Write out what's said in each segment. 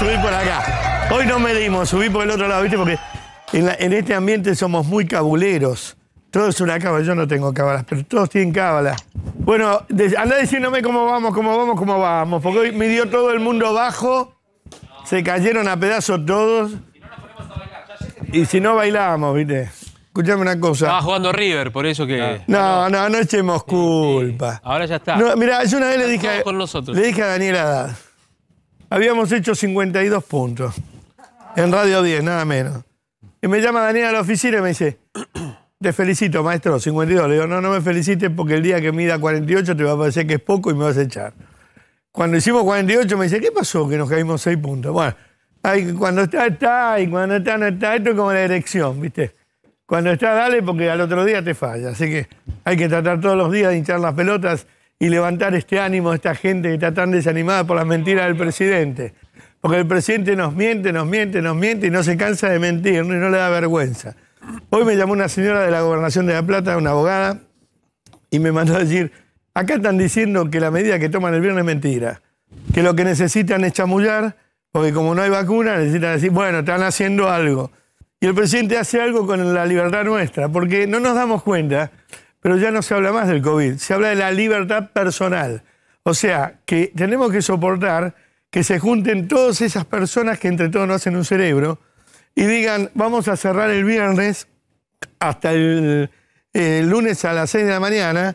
subí por acá. Hoy no medimos, subí por el otro lado, ¿viste? Porque en, este ambiente somos muy cabuleros. Todo es una cábala, yo no tengo cábalas, pero todos tienen cábala. Bueno, anda diciéndome cómo vamos, cómo vamos, cómo vamos, porque hoy me dio todo el mundo bajo, se cayeron a pedazos todos. Y si no bailamos, ¿viste? Escuchame una cosa. Estaba jugando River, por eso que. No, no, no echemos culpa. Ahora ya está. mira, yo una vez le dije. a Daniel Le dije a Daniela Habíamos hecho 52 puntos en Radio 10, nada menos. Y me llama Daniel a la oficina y me dice, te felicito, maestro, 52. Le digo, no, no me felicites porque el día que mida 48 te va a parecer que es poco y me vas a echar. Cuando hicimos 48 me dice, ¿qué pasó que nos caímos 6 puntos? Bueno, cuando está, está, y cuando está, no está. Esto es como la erección, ¿viste? Cuando está, dale porque al otro día te falla. Así que hay que tratar todos los días de hinchar las pelotas y levantar este ánimo de esta gente que está tan desanimada por las mentiras del presidente. Porque el presidente nos miente, nos miente, nos miente y no se cansa de mentir ¿no? y no le da vergüenza. Hoy me llamó una señora de la gobernación de La Plata, una abogada, y me mandó a decir, acá están diciendo que la medida que toman el viernes es mentira, que lo que necesitan es chamullar, porque como no hay vacuna, necesitan decir, bueno, están haciendo algo. Y el presidente hace algo con la libertad nuestra, porque no nos damos cuenta pero ya no se habla más del COVID, se habla de la libertad personal. O sea, que tenemos que soportar que se junten todas esas personas que entre todos no hacen un cerebro y digan, vamos a cerrar el viernes hasta el, lunes a las 6 de la mañana.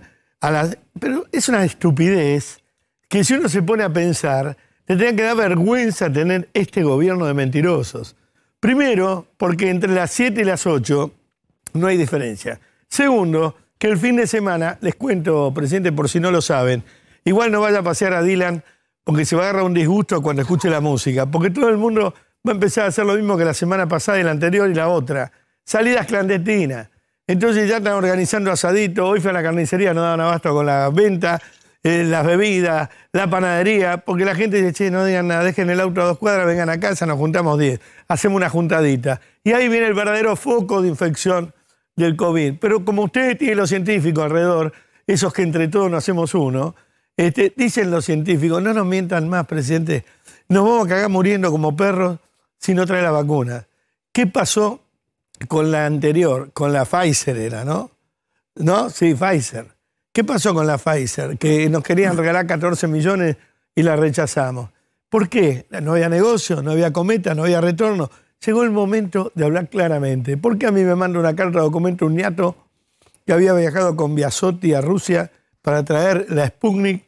Pero es una estupidez que si uno se pone a pensar, te tenga que dar vergüenza tener este gobierno de mentirosos. Primero, porque entre las 7 y las 8 no hay diferencia. Segundo, que el fin de semana, les cuento, presidente, por si no lo saben, igual no vaya a pasear a Dylan porque se va a agarrar un disgusto cuando escuche la música, porque todo el mundo va a empezar a hacer lo mismo que la semana pasada y la anterior y la otra. Salidas clandestinas. Entonces ya están organizando asadito, hoy fue a la carnicería, no daban abasto con la venta, eh, las bebidas, la panadería, porque la gente dice, che, no digan nada, dejen el auto a dos cuadras, vengan a casa, nos juntamos diez. hacemos una juntadita. Y ahí viene el verdadero foco de infección del COVID. Pero como ustedes tienen los científicos alrededor, esos que entre todos no hacemos uno, este, dicen los científicos, no nos mientan más, presidente, nos vamos a cagar muriendo como perros si no trae la vacuna. ¿Qué pasó con la anterior, con la Pfizer era, no? ¿No? Sí, Pfizer. ¿Qué pasó con la Pfizer? Que nos querían regalar 14 millones y la rechazamos. ¿Por qué? No había negocio, no había cometa, no había retorno llegó el momento de hablar claramente. ¿Por qué a mí me manda una carta de documento un niato que había viajado con Biasotti a Rusia para traer la Sputnik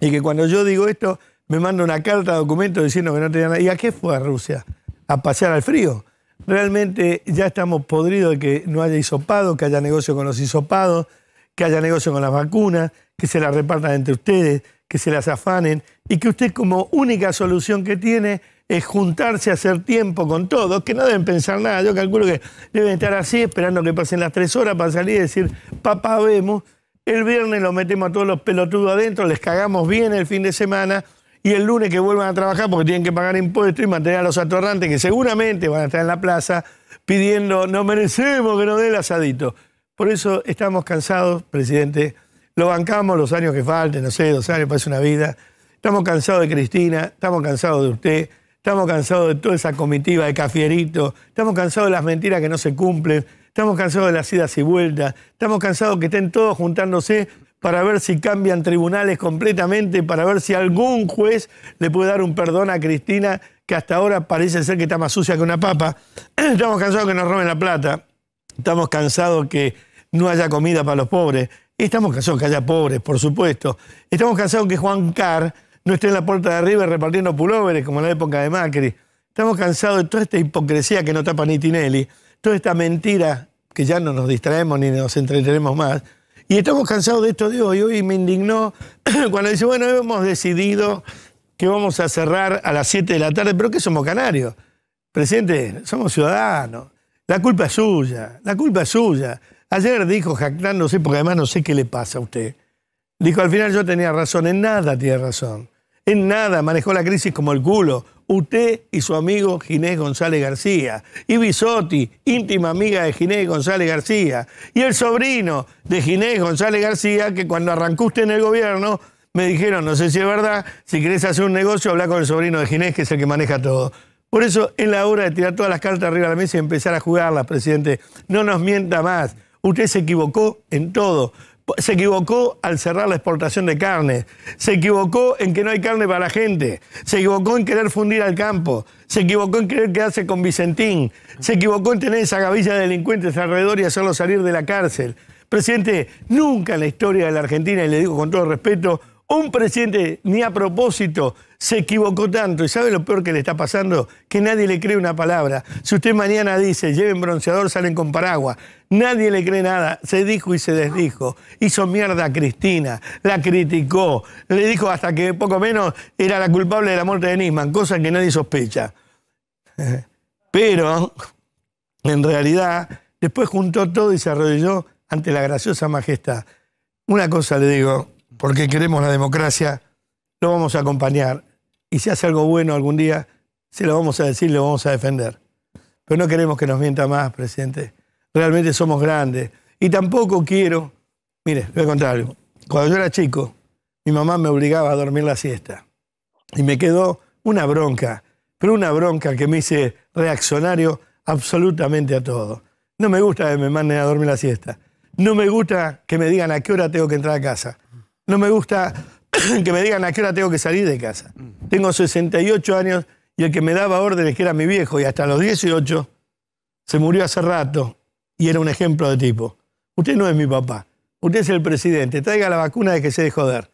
y que cuando yo digo esto me manda una carta de documento diciendo que no tenía nada? ¿Y a qué fue a Rusia? A pasear al frío. Realmente ya estamos podridos de que no haya hisopado, que haya negocio con los hisopados, que haya negocio con las vacunas, que se las repartan entre ustedes, que se las afanen y que usted como única solución que tiene es juntarse a hacer tiempo con todos, que no deben pensar nada. Yo calculo que deben estar así, esperando que pasen las tres horas para salir y decir, papá, vemos. El viernes lo metemos a todos los pelotudos adentro, les cagamos bien el fin de semana y el lunes que vuelvan a trabajar porque tienen que pagar impuestos y mantener a los atorrantes que seguramente van a estar en la plaza pidiendo, no merecemos que nos den el asadito. Por eso estamos cansados, presidente. Lo bancamos los años que falten, no sé, dos años, parece una vida. Estamos cansados de Cristina, estamos cansados de usted, estamos cansados de toda esa comitiva de cafierito, estamos cansados de las mentiras que no se cumplen, estamos cansados de las idas y vueltas, estamos cansados que estén todos juntándose para ver si cambian tribunales completamente, para ver si algún juez le puede dar un perdón a Cristina, que hasta ahora parece ser que está más sucia que una papa. Estamos cansados que nos roben la plata, estamos cansados que no haya comida para los pobres, estamos cansados que haya pobres, por supuesto, estamos cansados que Juan Carr no esté en la puerta de arriba repartiendo pulóveres como en la época de Macri. Estamos cansados de toda esta hipocresía que no tapa ni Tinelli, toda esta mentira que ya no nos distraemos ni nos entretenemos más. Y estamos cansados de esto de hoy. Hoy me indignó cuando dice, bueno, hemos decidido que vamos a cerrar a las 7 de la tarde, pero que somos canarios. Presidente, somos ciudadanos. La culpa es suya, la culpa es suya. Ayer dijo jactándose, porque además no sé qué le pasa a usted, Dijo, al final yo tenía razón, en nada tiene razón. En nada manejó la crisis como el culo. Usted y su amigo Ginés González García. Y Bisotti, íntima amiga de Ginés González García. Y el sobrino de Ginés González García, que cuando arrancó usted en el gobierno, me dijeron, no sé si es verdad, si querés hacer un negocio, habla con el sobrino de Ginés, que es el que maneja todo. Por eso es la hora de tirar todas las cartas arriba de la mesa y empezar a jugarlas, presidente. No nos mienta más. Usted se equivocó en todo se equivocó al cerrar la exportación de carne, se equivocó en que no hay carne para la gente, se equivocó en querer fundir al campo, se equivocó en querer quedarse con Vicentín, se equivocó en tener esa gavilla de delincuentes alrededor y hacerlo salir de la cárcel. Presidente, nunca en la historia de la Argentina, y le digo con todo respeto, un presidente ni a propósito se equivocó tanto y sabe lo peor que le está pasando, que nadie le cree una palabra. Si usted mañana dice, lleven bronceador, salen con paraguas, nadie le cree nada. Se dijo y se desdijo. Hizo mierda a Cristina, la criticó, le dijo hasta que poco menos era la culpable de la muerte de Nisman, cosa que nadie sospecha. Pero, en realidad, después juntó todo y se arrodilló ante la graciosa majestad. Una cosa le digo, porque queremos la democracia, lo vamos a acompañar. Y si hace algo bueno algún día, se lo vamos a decir, lo vamos a defender. Pero no queremos que nos mienta más, presidente. Realmente somos grandes. Y tampoco quiero, mire, voy a contar algo. Cuando yo era chico, mi mamá me obligaba a dormir la siesta. Y me quedó una bronca, pero una bronca que me hice reaccionario absolutamente a todo. No me gusta que me manden a dormir la siesta. No me gusta que me digan a qué hora tengo que entrar a casa no me gusta que me digan a qué hora tengo que salir de casa. Tengo 68 años y el que me daba órdenes, que era mi viejo, y hasta los 18, se murió hace rato y era un ejemplo de tipo. Usted no es mi papá, usted es el presidente, traiga la vacuna de que se de joder.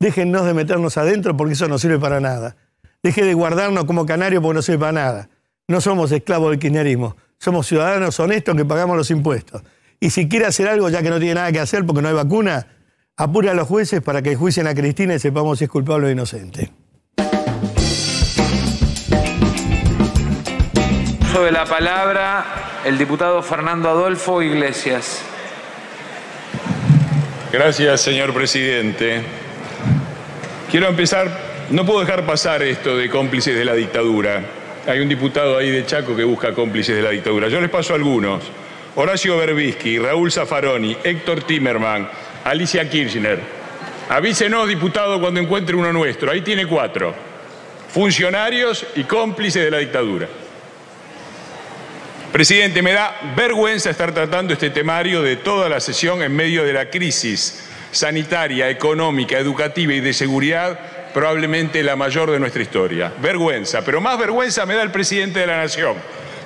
Déjennos de meternos adentro porque eso no sirve para nada. Deje de guardarnos como canarios porque no sirve para nada. No somos esclavos del kirchnerismo, somos ciudadanos honestos que pagamos los impuestos. Y si quiere hacer algo ya que no tiene nada que hacer porque no hay vacuna, apura a los jueces para que juicen a Cristina y sepamos si es culpable o inocente. de la palabra el diputado Fernando Adolfo Iglesias. Gracias, señor presidente. Quiero empezar, no puedo dejar pasar esto de cómplices de la dictadura. Hay un diputado ahí de Chaco que busca cómplices de la dictadura. Yo les paso algunos. Horacio Berbisky, Raúl Zaffaroni, Héctor Timerman, Alicia Kirchner. Avísenos, diputado, cuando encuentre uno nuestro. Ahí tiene cuatro. Funcionarios y cómplices de la dictadura. Presidente, me da vergüenza estar tratando este temario de toda la sesión en medio de la crisis sanitaria, económica, educativa y de seguridad, probablemente la mayor de nuestra historia. Vergüenza, pero más vergüenza me da el presidente de la Nación,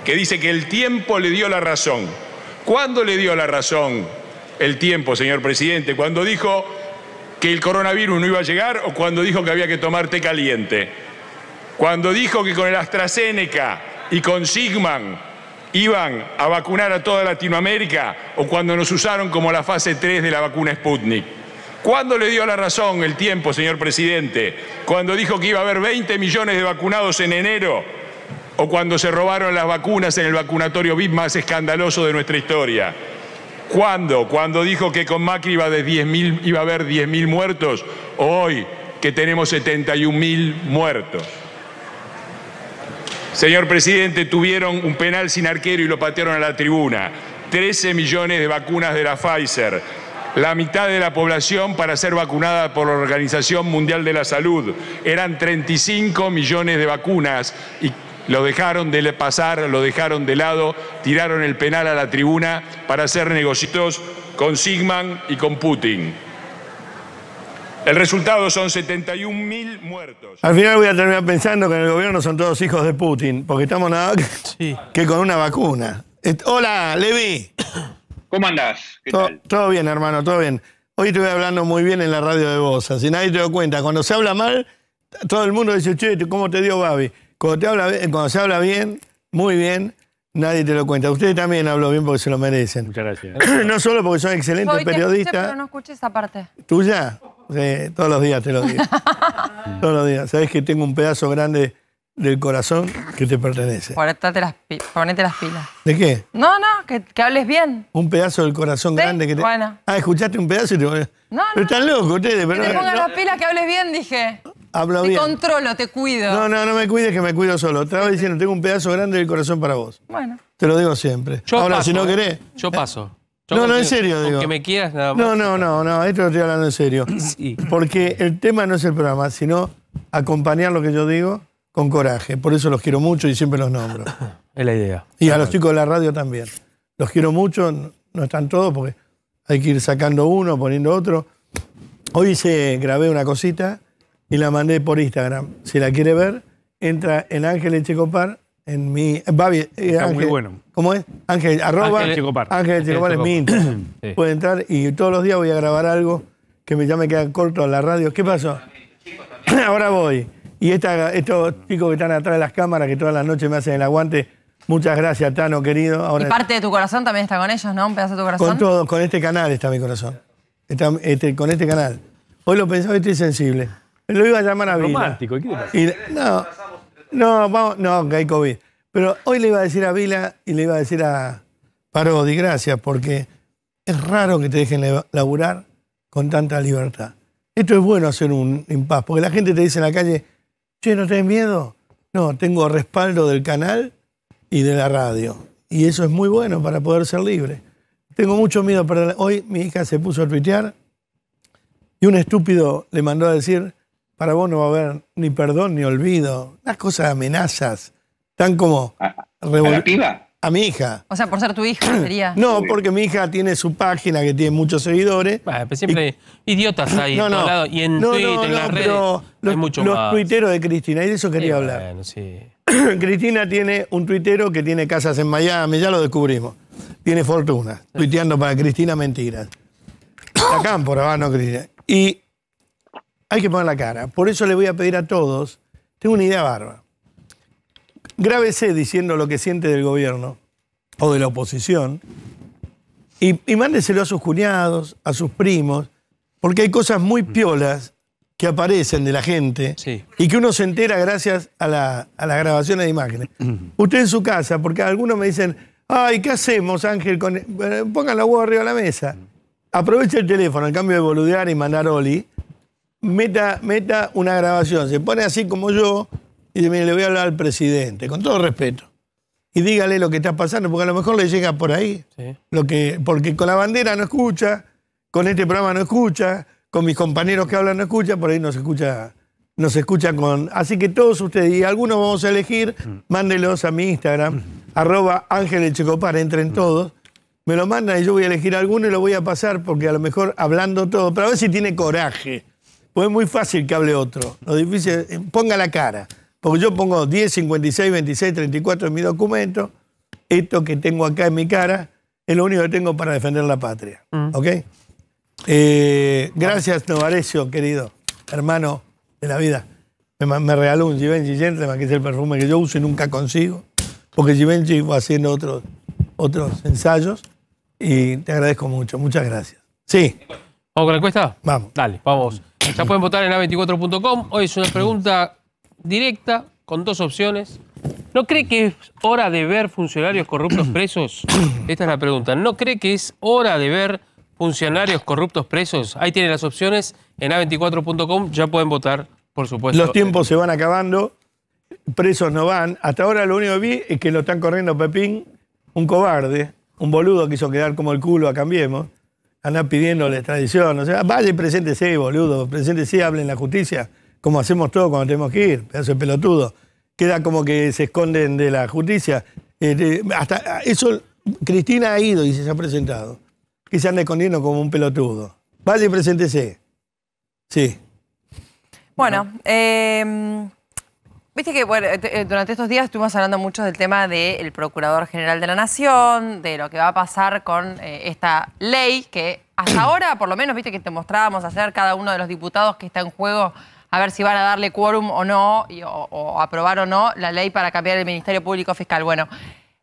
que dice que el tiempo le dio la razón. ¿Cuándo le dio la razón el tiempo, señor presidente, cuando dijo que el coronavirus no iba a llegar o cuando dijo que había que tomar té caliente, cuando dijo que con el AstraZeneca y con Sigman iban a vacunar a toda Latinoamérica o cuando nos usaron como la fase 3 de la vacuna Sputnik. ¿Cuándo le dio la razón el tiempo, señor presidente? Cuando dijo que iba a haber 20 millones de vacunados en enero o cuando se robaron las vacunas en el vacunatorio VIP más escandaloso de nuestra historia. ¿Cuándo? Cuando dijo que con Macri iba, a haber 10.000 muertos, hoy que tenemos 71.000 muertos. Señor presidente, tuvieron un penal sin arquero y lo patearon a la tribuna. 13 millones de vacunas de la Pfizer. La mitad de la población para ser vacunada por la Organización Mundial de la Salud. Eran 35 millones de vacunas y lo dejaron de pasar, lo dejaron de lado, tiraron el penal a la tribuna para hacer negocios con Sigman y con Putin. El resultado son mil muertos. Al final voy a terminar pensando que en el gobierno son todos hijos de Putin, porque estamos nada más que con una vacuna. Hola, Levi. ¿Cómo andás? ¿Qué todo, tal? todo bien, hermano, todo bien. Hoy te voy hablando muy bien en la radio de vos, así nadie te dio cuenta. Cuando se habla mal, todo el mundo dice, che, ¿cómo te dio Babi? Cuando, habla, cuando se habla bien, muy bien, nadie te lo cuenta. Ustedes también hablan bien porque se lo merecen. Muchas gracias. no solo porque son excelentes Hoy periodistas. Escuché, no escuché esa parte. ¿Tuya? ya? todos los días te lo digo. todos los días. Sabes que tengo un pedazo grande del corazón que te pertenece. Ponete las, pilas. ¿De qué? No, no, que, hables bien. Un pedazo del corazón grande que te. Bueno. Ah, escuchaste un pedazo y te. No, pero están locos ustedes, pero. Que te pongan las pilas que hables bien, dije te controlo, te cuido. No, no, no me cuides que me cuido solo. Te estaba diciendo, tengo un pedazo grande del corazón para vos. Bueno. Te lo digo siempre. Yo Ahora, si no eh. querés. Yo ¿eh? paso. no, no, en serio, digo. Que me quieras No, no, no, no, esto lo estoy hablando en serio. Porque el tema no es el programa, sino acompañar lo que yo digo con coraje. Por eso los quiero mucho y siempre los nombro. Es la idea. Y a los chicos de la radio también. Los quiero mucho, no están todos porque hay que ir sacando uno, poniendo otro. Hoy se grabé una cosita y la mandé por Instagram. Si la quiere ver, entra en Ángel Echecopar, en mi. Eh, eh, bueno. ¿Cómo es? Ángel, arroba. Ángel Checopar... Ángel es mi Puede entrar y todos los días voy a grabar algo que me, ya me queda corto a la radio. ¿Qué pasó? Ahora voy. Y esta, estos chicos que están atrás de las cámaras, que todas las noches me hacen el aguante, muchas gracias, Tano, querido. Ahora, parte de tu corazón también está con ellos, ¿no? Un pedazo de tu corazón. Con todo, con este canal está mi corazón. Este, con este canal. Hoy lo pensaba y estoy sensible. Lo iba a llamar a Vila. Romántico, ¿qué no, no, no, que hay COVID. Pero hoy le iba a decir a Vila y le iba a decir a Parodi, gracias, porque es raro que te dejen laburar con tanta libertad. Esto es bueno hacer un impas, porque la gente te dice en la calle, che, ¿no tenés miedo? No, tengo respaldo del canal y de la radio. Y eso es muy bueno para poder ser libre. Tengo mucho miedo. Pero hoy mi hija se puso a tuitear y un estúpido le mandó a decir, para vos no va a haber ni perdón ni olvido. Las cosas de amenazas, tan como... ¿A, A mi hija. O sea, por ser tu hija sería... no, porque mi hija tiene su página que tiene muchos seguidores. siempre idiotas ahí no, no, Y en Twitter, en las redes, los, tuiteros de Cristina, y de eso quería hablar. Bueno, sí. Cristina tiene un tuitero que tiene casas en Miami, ya lo descubrimos. Tiene fortuna, tuiteando para Cristina mentiras. Acá por abajo, Cristina. Y hay que poner la cara. Por eso le voy a pedir a todos, tengo una idea barba. Grábese diciendo lo que siente del gobierno o de la oposición y, mándeselo a sus cuñados, a sus primos, porque hay cosas muy piolas que aparecen de la gente y que uno se entera gracias a, la, las grabaciones de imágenes. Usted en su casa, porque algunos me dicen, ay, ¿qué hacemos, Ángel? Con... pongan la huevo arriba de la mesa. Aproveche el teléfono, en cambio de boludear y mandar Oli, meta, meta una grabación, se pone así como yo y le voy a hablar al presidente, con todo respeto. Y dígale lo que está pasando, porque a lo mejor le llega por ahí. Lo que, porque con la bandera no escucha, con este programa no escucha, con mis compañeros que hablan no escucha, por ahí no se escucha, no se escucha con. Así que todos ustedes, y algunos vamos a elegir, mm. Mándelos a mi Instagram, mm. arroba Ángel entren mm. todos. Me lo mandan y yo voy a elegir alguno y lo voy a pasar porque a lo mejor hablando todo, pero a ver si tiene coraje pues es muy fácil que hable otro. Lo difícil es, eh, ponga la cara. Porque yo pongo 10, 56, 26, 34 en mi documento. Esto que tengo acá en mi cara es lo único que tengo para defender la patria. Mm. ¿Ok? Eh, gracias, Novarecio, querido hermano de la vida. Me, me regaló un Givenchy Gentleman, que es el perfume que yo uso y nunca consigo. Porque Givenchy fue haciendo otros, otros ensayos. Y te agradezco mucho. Muchas gracias. Sí. ¿Vamos con la encuesta? Vamos. Dale, vamos. Ya pueden votar en a24.com. Hoy es una pregunta directa con dos opciones. ¿No cree que es hora de ver funcionarios corruptos presos? Esta es la pregunta. ¿No cree que es hora de ver funcionarios corruptos presos? Ahí tienen las opciones en a24.com. Ya pueden votar, por supuesto. Los tiempos se van acabando. Presos no van. Hasta ahora lo único que vi es que lo están corriendo Pepín, un cobarde, un boludo que hizo quedar como el culo a Cambiemos andar pidiéndole extradición. O sea, vaya y preséntese, boludo. Preséntese, hable en la justicia, como hacemos todos cuando tenemos que ir. Pedazo de pelotudo. Queda como que se esconden de la justicia. Este, hasta eso, Cristina ha ido y se ha presentado. Que se anda escondiendo como un pelotudo. Vaya y preséntese. Sí. Bueno, eh, Viste que eh, eh, durante estos días estuvimos hablando mucho del tema del Procurador General de la Nación, de lo que va a pasar con eh, esta ley que hasta ahora, por lo menos, viste que te mostrábamos hacer cada uno de los diputados que está en juego a ver si van a darle quórum o no, o, aprobar o no la ley para cambiar el Ministerio Público Fiscal. Bueno,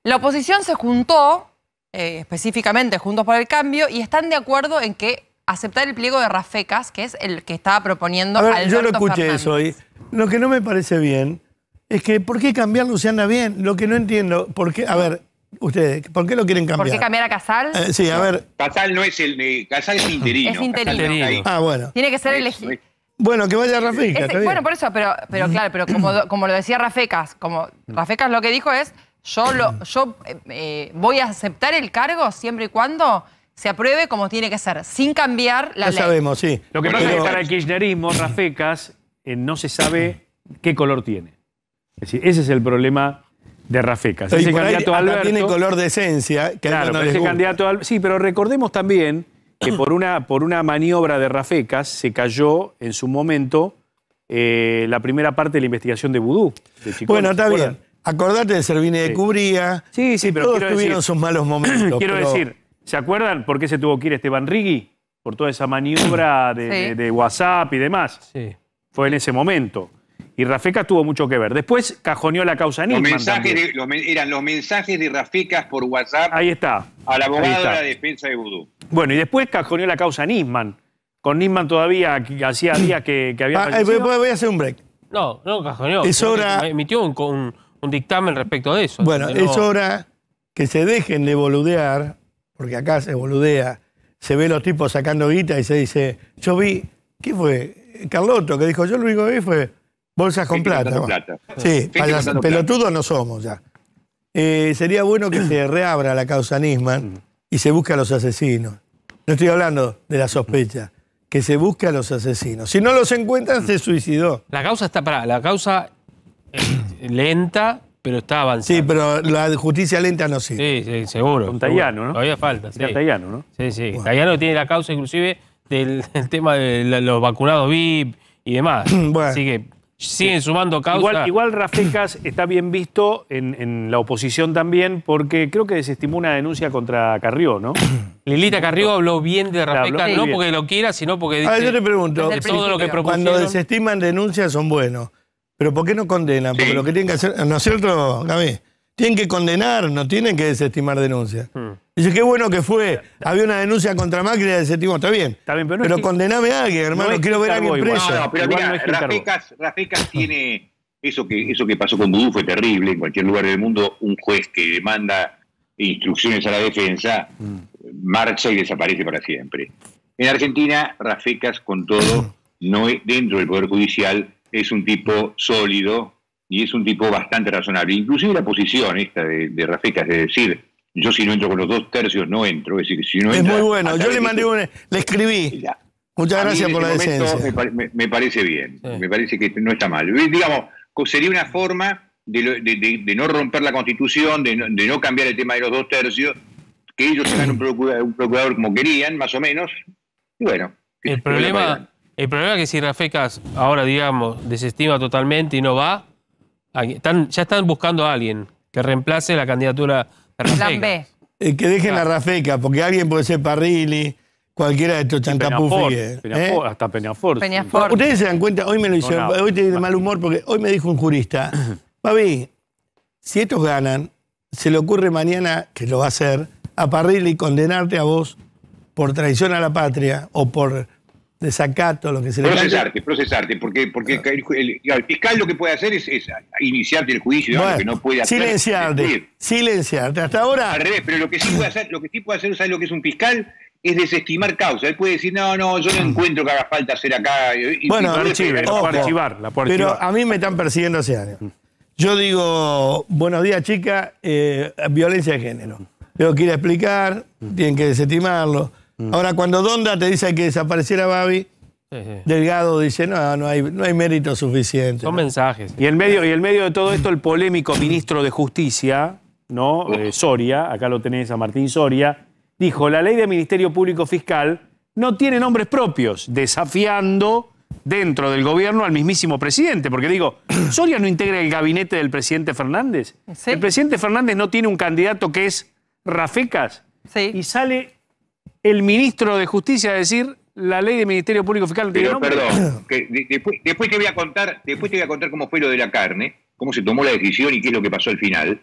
la oposición se juntó, específicamente Juntos por el Cambio, y están de acuerdo en que aceptar el pliego de Rafecas, que es el que estaba proponiendo al. ver, Yo lo escuché eso y lo que no me parece bien es que, ¿por qué cambiar Luciana anda bien? Lo que no entiendo, ¿por qué? A ver, ustedes, ¿por qué lo quieren cambiar? ¿Por qué cambiar a Casal? Eh, sí, a ver. Casal no es el. Casal es interino. Es interino. Ah, bueno. Tiene que ser elegido. Bueno, que vaya Rafecas. bueno, por eso, pero, pero claro, pero como, lo decía Rafecas, como Rafecas lo que dijo es, yo, lo, yo eh, eh, voy a aceptar el cargo siempre y cuando se apruebe como tiene que ser, sin cambiar la ya sabemos, sí. Lo que pasa es que para el kirchnerismo, Rafecas, no se sabe qué color tiene. Es decir, ese es el problema de Rafecas. Ese candidato Alberto, tiene color de esencia. sí, pero recordemos también que por una, por una maniobra de Rafecas se cayó en su momento eh, la primera parte de la investigación de Vudú. bueno, está bien. Acordate de Servine de Cubría. Sí, sí, pero todos tuvieron sus malos momentos. quiero decir, ¿se acuerdan por qué se tuvo que ir Esteban Riggi? Por toda esa maniobra de, de WhatsApp y demás. Sí. Fue en ese momento y Rafecas tuvo mucho que ver. Después cajoneó la causa Nisman. eran los mensajes de Rafecas por WhatsApp. Ahí está. Al abogado de la defensa de Vudú. Bueno, y después cajoneó la causa Nisman. Con Nisman todavía hacía días que, había. Ah, eh, voy, a hacer un break. No, no cajoneó. Emitió un, dictamen respecto de eso. Bueno, es hora que se dejen de boludear, porque acá se boludea. Se ve los tipos sacando guita y se dice, yo vi, ¿qué fue? Carlotto, que dijo, yo lo único que vi fue Bolsas con plata. Sí, pelotudos no somos ya. Eh, sería bueno que se reabra la causa Nisman y se busque a los asesinos. No estoy hablando de la sospecha, que se busque a los asesinos. Si no los encuentran, se suicidó. La causa está parada la causa eh, lenta, pero está avanzando. Sí, pero la justicia lenta no sirve. Sí, sí, seguro. Con Tayano, ¿no? Todavía falta. Sí. Tayano, ¿no? Sí, sí. Tayano tiene la causa inclusive del, tema de los vacunados VIP y demás. Bueno. Así que Siguen sumando causas. Igual, Rafecas está bien visto en, la oposición también, porque creo que desestimó una denuncia contra Carrió, ¿no? Lilita Carrió habló bien de Rafecas, no porque lo quiera, sino porque ah, dice. pregunto, lo que cuando desestiman denuncias son buenos. Pero ¿por qué no condenan? Porque lo que tienen que hacer. ¿No es cierto, tienen que condenar, no tienen que desestimar denuncias. Hmm. Dice, qué bueno que fue. Había una denuncia contra Macri y la desestimó. Está bien. pero, condename a alguien, hermano. Quiero ver a alguien preso. No, pero Rafecas, tiene. Eso que, eso que pasó con Budú fue terrible. En cualquier lugar del mundo, un juez que demanda instrucciones a la defensa hmm. marcha y desaparece para siempre. En Argentina, Rafecas, con todo, no dentro del Poder Judicial, es un tipo sólido, y es un tipo bastante razonable. Inclusive la posición esta de, Rafecas, de decir, yo si no entro con los dos tercios no entro, es decir, si no Es muy bueno, yo le mandé le escribí. Muchas gracias por la este decencia. Me, parece bien, me parece que no está mal. Digamos, sería una forma de, no romper la Constitución, de no, cambiar el tema de los dos tercios, que ellos tengan un procurador, como querían, más o menos, y bueno. El problema, el problema es que si Rafecas ahora, digamos, desestima totalmente y no va, ya están buscando a alguien que reemplace la candidatura de Rafeca. Eh, que dejen la Rafeca, porque alguien puede ser Parrilli, cualquiera de estos chantapufi. ¿eh? Hasta Peñafort. Ustedes se dan cuenta, hoy me lo hicieron, hoy estoy de mal humor, porque hoy me dijo un jurista, Pabi, si estos ganan, se le ocurre mañana, que lo va a hacer, a Parrilli condenarte a vos por traición a la patria o por desacato, lo que se le le Procesarte, procesarte, porque, porque ah. el, fiscal lo que puede hacer es, iniciarte el juicio, que no puede hacer. Silenciarte, silenciarte, hasta ahora. pero lo que sí puede hacer, lo que hacer, ¿sabes lo que es un fiscal? Es desestimar causa. Él puede decir, no, no, yo no mm. encuentro que haga falta hacer acá. bueno, archivar, Pero a mí me están persiguiendo hace años. Mm. Yo digo, buenos días, chica, eh, violencia de género. Tengo que ir a explicar, mm. tienen que desestimarlo Mm. Ahora, cuando Donda te dice que desapareciera Babi, Delgado dice, no, no hay, no hay mérito suficiente. Son mensajes. Y en, medio, y medio de todo esto, el polémico ministro de Justicia, ¿no? Eh, Soria, acá lo tenés a Martín Soria, dijo, la ley de Ministerio Público Fiscal no tiene nombres propios, desafiando dentro del gobierno al mismísimo presidente. Porque digo, Soria no integra el gabinete del presidente Fernández. El presidente Fernández no tiene un candidato que es Rafecas. Y sale el ministro de Justicia a decir la ley de Ministerio Público Fiscal. Pero perdón, después, después, te voy a contar, después te voy a contar cómo fue lo de la carne, cómo se tomó la decisión y qué es lo que pasó al final.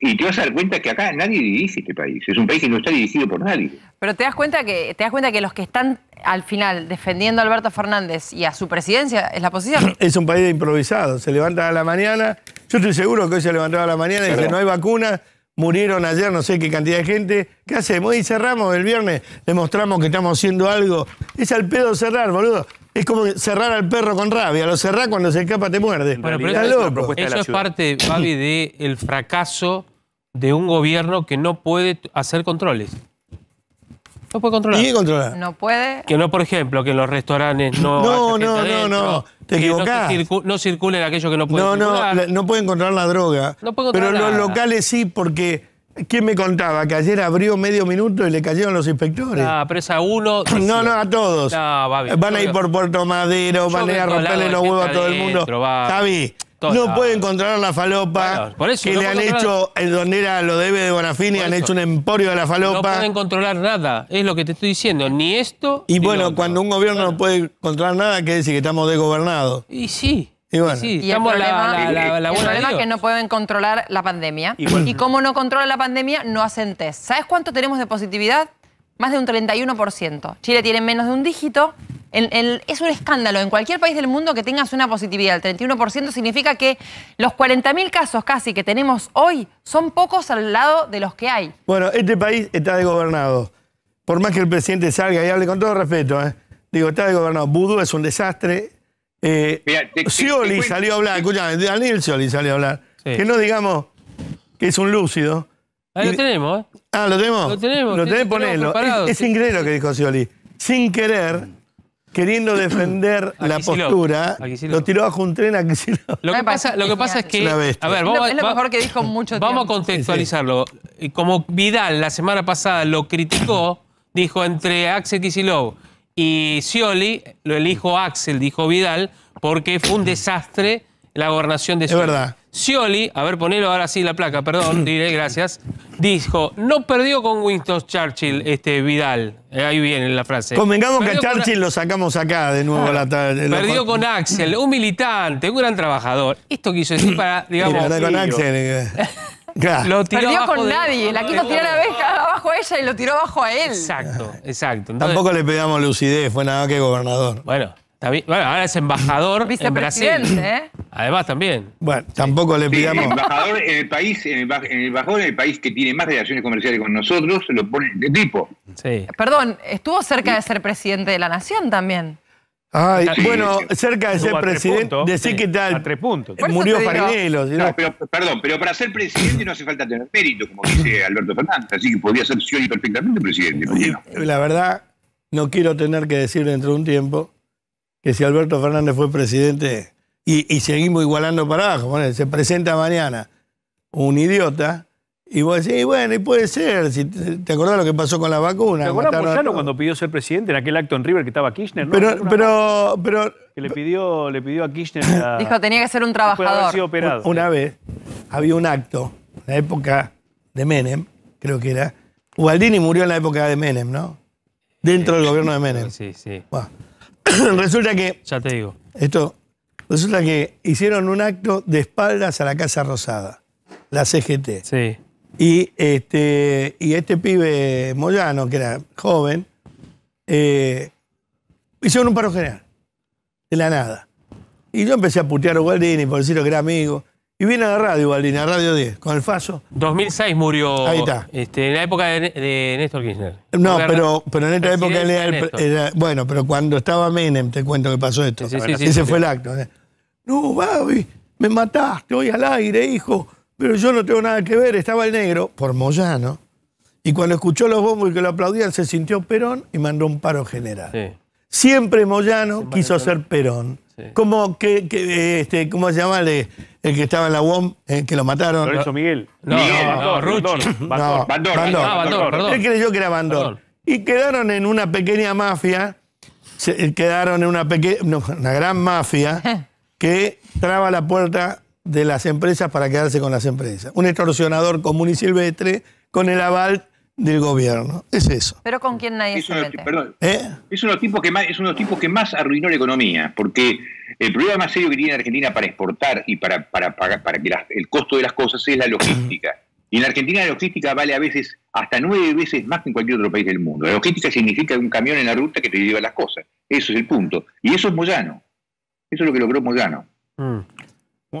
Y te vas a dar cuenta que acá nadie dirige este país. Es un país que no está dirigido por nadie. Pero te das cuenta que, te das cuenta que los que están al final defendiendo a Alberto Fernández y a su presidencia es la posición. Es un país improvisado. Se levanta a la mañana. Yo estoy seguro que hoy se levantaba a la mañana y dice no hay vacuna, murieron ayer no sé qué cantidad de gente. ¿Qué hacemos? Y cerramos el viernes, demostramos que estamos haciendo algo. Es al pedo cerrar, boludo. Es como cerrar al perro con rabia. Lo cerrás cuando se escapa, te muerde. Bueno, pero eso, es parte, Fabi, del fracaso de un gobierno que no puede hacer controles. No puede controlar. controlar. No puede. Que no, por ejemplo, que en los restaurantes no. No, no, no, no. Te equivocas No, circulen aquellos que no pueden. No, no, no pueden controlar la droga. No pueden controlar. Pero los locales sí, porque. ¿Quién me contaba que ayer abrió medio minuto y le cayeron los inspectores? Ah, pero a uno. no, no, a todos. No, va bien, van a ir por Puerto Madero, van a ir a romperle los huevos a todo el mundo. Va. Javi, no pueden controlar encontrar la falopa que le han hecho en donde era lo debe de Bonafini, han hecho un emporio de la falopa. No pueden controlar nada, es lo que te estoy diciendo, ni esto. Y bueno, cuando un gobierno no puede controlar nada, quiere decir que estamos desgobernados. Y sí. Y, bueno. sí, y el la, la, el problema es que no pueden controlar la pandemia. Y, como no controla la pandemia, no hacen test. ¿Sabes cuánto tenemos de positividad? Más de un 31%. Chile tiene menos de un dígito es un escándalo. En cualquier país del mundo que tengas una positividad del 31% significa que los 40.000 casos casi que tenemos hoy son pocos al lado de los que hay. Bueno, este país está desgobernado. Por más que el presidente salga y hable con todo respeto, ¿eh? digo, está desgobernado. Vudú es un desastre. Eh, salió a hablar, escuchame, Daniel Sioli salió a hablar. Que no digamos que es un lúcido. Ahí lo tenemos. ¿eh? Ah, ¿lo tenemos? Lo tenemos. Lo tenés, ponelo. Es, increíble lo que dijo Scioli. Sin querer, queriendo defender la postura, lo tiró bajo un tren a Kicillof. Lo que pasa, es que... es lo mejor que dijo mucho tiempo. Vamos a contextualizarlo. Como Vidal la semana pasada lo criticó, dijo entre Axel Kicillof y Scioli, lo elijo Axel, dijo Vidal, porque fue un desastre la gobernación de Scioli. Es verdad. Scioli, a ver, ponelo ahora sí la placa, perdón, diré, gracias, dijo, no perdió con Winston Churchill este Vidal. Eh, ahí viene la frase. Convengamos que a Churchill lo sacamos acá de nuevo. la, tarde. perdió con Axel, un militante, un gran trabajador. Esto quiso decir para, digamos... Perdió con Axel. Perdió con nadie, la quiso tirar a abajo a ella y lo tiró abajo a él. Exacto, exacto. Tampoco le pedíamos lucidez, fue nada que gobernador. Bueno, bueno, ahora es embajador en Brasil. ¿eh? Además también. Bueno, tampoco le pidamos. embajador en el país, en el, el país que tiene más relaciones comerciales con nosotros, lo pone de tipo. Sí. Perdón, estuvo cerca de ser presidente de la nación también. Ay, bueno, cerca de ser presidente, decir que tal. tres puntos. Murió Farinello. No, perdón, pero para ser presidente no hace falta tener mérito, como dice Alberto Fernández. Así que podría ser y perfectamente presidente. La verdad, no quiero tener que decir dentro de un tiempo que si Alberto Fernández fue presidente y, seguimos igualando para abajo, se presenta mañana un idiota y vos decís, bueno, y puede ser, si te, acuerdas acordás lo que pasó con la vacuna. ¿Te acordás cuando pidió ser presidente en aquel acto en River que estaba Kirchner? ¿no? Pero, pero, Que le pidió, le pidió a Kirchner... Dijo, tenía que ser un trabajador. Una, vez había un acto, en la época de Menem, creo que era. Ubaldini murió en la época de Menem, ¿no? Dentro del gobierno de Menem. Sí, sí. resulta que. Ya te digo. Esto. Resulta que hicieron un acto de espaldas a la Casa Rosada, la CGT. Sí. Y este, y este pibe Moyano, que era joven, eh, hicieron un paro general. De la nada. Y yo empecé a putear a Ugualdini por decirlo que era amigo. Y viene a la radio, Baldina, a Radio 10, con el Faso. 2006 murió. Ahí está. Este, en la época de, Néstor Kirchner. No, pero, pero en esta época Bueno, pero cuando estaba Menem, te cuento que pasó esto. Sí, Ese fue el acto. ¿eh? No, Babi, me mataste voy al aire, hijo. Pero yo no tengo nada que ver. Estaba el negro, por Moyano. Y cuando escuchó los bombos y que lo aplaudían, se sintió Perón y mandó un paro general. Siempre Moyano quiso ser Perón. Como que, este, ¿cómo se llama el, que estaba en la UOM, eh, que lo mataron? Lorenzo Miguel. No, Miguel, no, no, Bandor. Ah, Él creyó que era Bandor. Y quedaron en una pequeña mafia, se, eh, quedaron en una pequeña, una gran mafia que traba la puerta de las empresas para quedarse con las empresas. Un extorsionador común y silvestre con el aval del gobierno. Es eso. Pero con quién nadie es ¿Eh? Es uno de los tipos que más, es uno de que más arruinó la economía, porque el problema más serio que tiene Argentina para exportar y para, para, para, que el costo de las cosas es la logística. Y en Argentina la logística vale a veces hasta nueve veces más que en cualquier otro país del mundo. La logística significa un camión en la ruta que te lleva las cosas. Eso es el punto. Y eso es Moyano. Eso es lo que logró Moyano. Mm.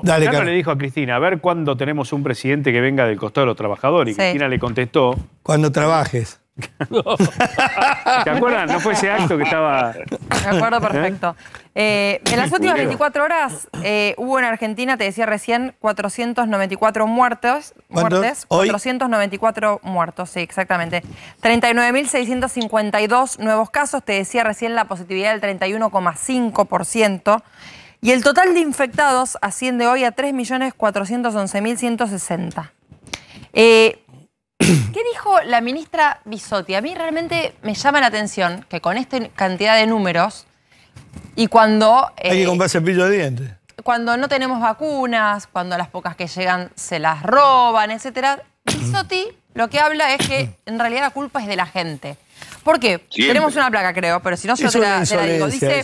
Dale, le dijo a Cristina, a ver cuándo tenemos un presidente que venga del costado de los trabajadores. Y Cristina le contestó... Cuando trabajes. ¿Te acuerdas? ¿No fue ese acto que estaba...? de acuerdo perfecto. ¿Eh? Eh, en las últimas 24 horas eh, hubo en Argentina, te decía recién, 494 muertos. muertes. 494 muertos, sí, exactamente. 39.652 nuevos casos, te decía recién la positividad del 31,5%. Y el total de infectados asciende hoy a 3.411.160. Eh, ¿Qué dijo la ministra Bisotti? A mí realmente me llama la atención que con esta cantidad de números y cuando... Eh, Hay que comprar cepillo de dientes. Cuando no tenemos vacunas, cuando las pocas que llegan se las roban, etc. Bisotti lo que habla es que en realidad la culpa es de la gente. ¿Por qué? Tenemos una placa, creo, pero si no yo te la, digo. Dice...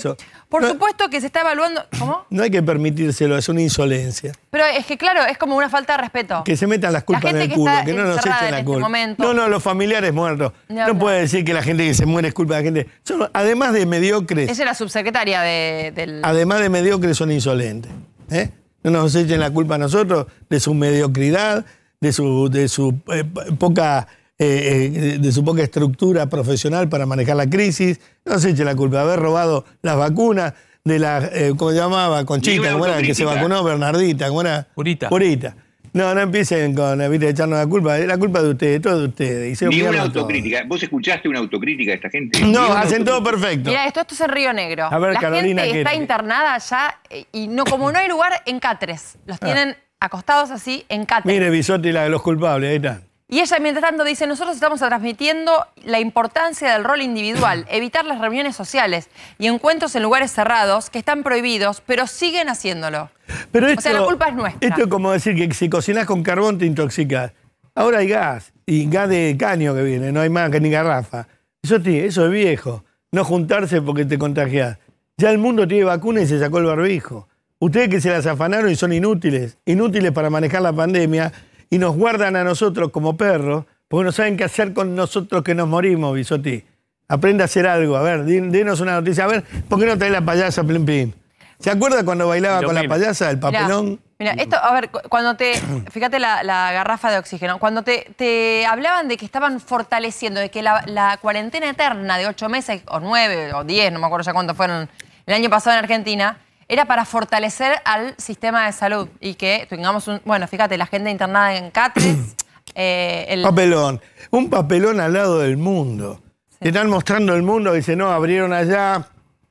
Por supuesto que se está evaluando. ¿Cómo? No hay que permitírselo, es una insolencia. Pero es que, claro, es como una falta de respeto. Que se metan las culpas en el culo, que no nos echen la este culpa. no, no, los familiares muertos. No, puede decir que la gente que se muere es culpa de la gente. además de mediocres. Esa es la subsecretaria de, del. Además de mediocres, son insolentes. ¿eh? No nos echen la culpa a nosotros de su mediocridad, de su, de su eh, poca eh, eh, de su poca estructura profesional para manejar la crisis. No se eche la culpa de haber robado las vacunas de la, eh, ¿cómo se llamaba? Conchita, ¿cómo era? Que se vacunó, Bernardita, ¿cómo era? Purita. Purita. No, no empiecen con echarnos la culpa, es la culpa de ustedes, todo todos ustedes. Y una autocrítica. ¿Vos escuchaste una autocrítica de esta gente? No, hacen todo perfecto. Mira, esto, es en Río Negro. A ver, la Carolina, gente está internada allá y no, como no hay lugar, en Catres. Los ah. tienen acostados así en Catres. Mire, Bisotti, la de los culpables, ahí está. Y ella, mientras tanto, dice, nosotros estamos transmitiendo la importancia del rol individual, evitar las reuniones sociales y encuentros en lugares cerrados que están prohibidos, pero siguen haciéndolo. o sea, la culpa es nuestra. Esto es como decir que si cocinas con carbón te intoxicas. Ahora hay gas, y gas de caño que viene, no hay más que ni garrafa. Eso, sí eso es viejo, no juntarse porque te contagias. Ya el mundo tiene vacunas y se sacó el barbijo. Ustedes que se las afanaron y son inútiles, inútiles para manejar la pandemia, y nos guardan a nosotros como perros, porque no saben qué hacer con nosotros que nos morimos, Bisotti. Aprende a hacer algo, a ver, dinos una noticia. A ver, ¿por qué no trae la payasa Plim Plim? ¿Se acuerda cuando bailaba con la payasa, el papelón? Mira, esto, a ver, cuando te. Fíjate la, garrafa de oxígeno. Cuando te, te, hablaban de que estaban fortaleciendo, de que la, cuarentena eterna de ocho meses, o nueve, o diez, no me acuerdo ya cuántos fueron el año pasado en Argentina, era para fortalecer al sistema de salud y que tengamos un... Bueno, fíjate, la gente internada en Catres... Eh, papelón, un papelón al lado del mundo. están mostrando el mundo, dice, no, abrieron allá,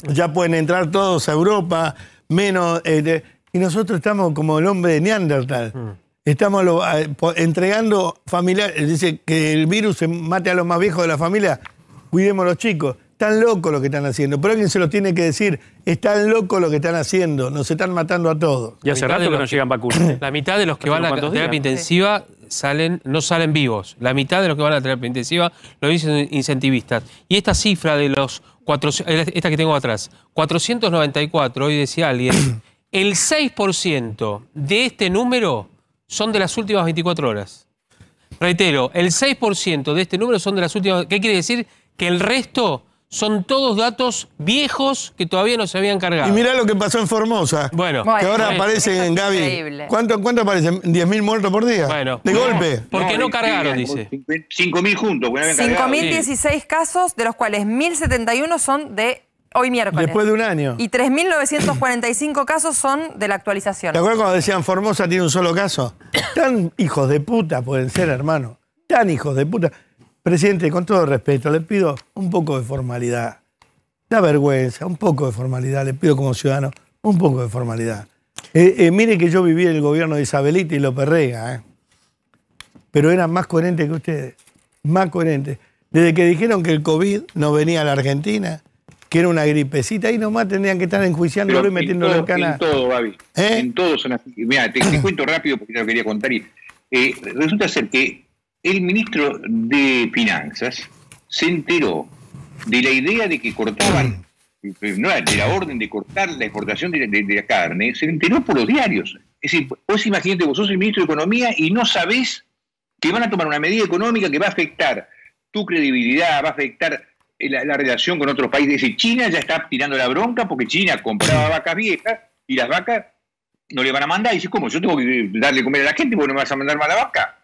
ya pueden entrar todos a Europa, menos... Este, y nosotros estamos como el hombre de Neandertal. Mm. Estamos entregando familiares, dice que el virus se mate a los más viejos de la familia, cuidemos a los chicos. Están locos lo que están haciendo, pero alguien se lo tiene que decir. Están locos lo que están haciendo, nos están matando a todos. Y hace rato que no llegan vacunas. La mitad de los que van a terapia intensiva salen, no salen vivos. La mitad de los que van a terapia intensiva lo dicen incentivistas. Y esta cifra de los cuatro, eh, esta que tengo atrás, 494, hoy decía alguien, el 6% de este número son de las últimas 24 horas. Reitero, el 6% de este número son de las últimas. ¿Qué quiere decir? Que el resto son todos datos viejos que todavía no se habían cargado. Y mirá lo que pasó en Formosa. Bueno, que ahora aparecen en Gaby. Increíble. ¿Cuánto, ¿Cuánto aparecen? ¿10.000 muertos por día? De golpe. Porque no, no cargaron, dice. 5.000 juntos. 5.016 casos, de los cuales 1.071 son de hoy miércoles. Después de un año. Y 3.945 casos son de la actualización. ¿Te acuerdas cuando decían Formosa tiene un solo caso? Tan hijos de puta pueden ser, hermano. Tan hijos de puta. Presidente, con todo respeto, le pido un poco de formalidad. Da vergüenza, un poco de formalidad, le pido como ciudadano, un poco de formalidad. Eh, eh, mire que yo viví el gobierno de Isabelita y López Rega, ¿eh? pero era más coherente que ustedes, más coherente. Desde que dijeron que el COVID no venía a la Argentina, que era una gripecita, ahí nomás tendrían que estar enjuiciándolo y metiéndolo en, canal. En todo, Babi. ¿Eh? En todo son así. Mira, te, cuento rápido porque te lo quería contar. Y, resulta ser que el ministro de Finanzas se enteró de la idea de que cortaban, no, de la orden de cortar la exportación de, la carne, se enteró por los diarios. Es decir, vos imagínate, vos sos el ministro de Economía y no sabés que van a tomar una medida económica que va a afectar tu credibilidad, va a afectar eh, la, relación con otros países. Es China ya está tirando la bronca porque China compraba vacas viejas y las vacas no le van a mandar. Y dices, ¿cómo? Yo tengo que darle comer a la gente porque no me vas a mandar más la vaca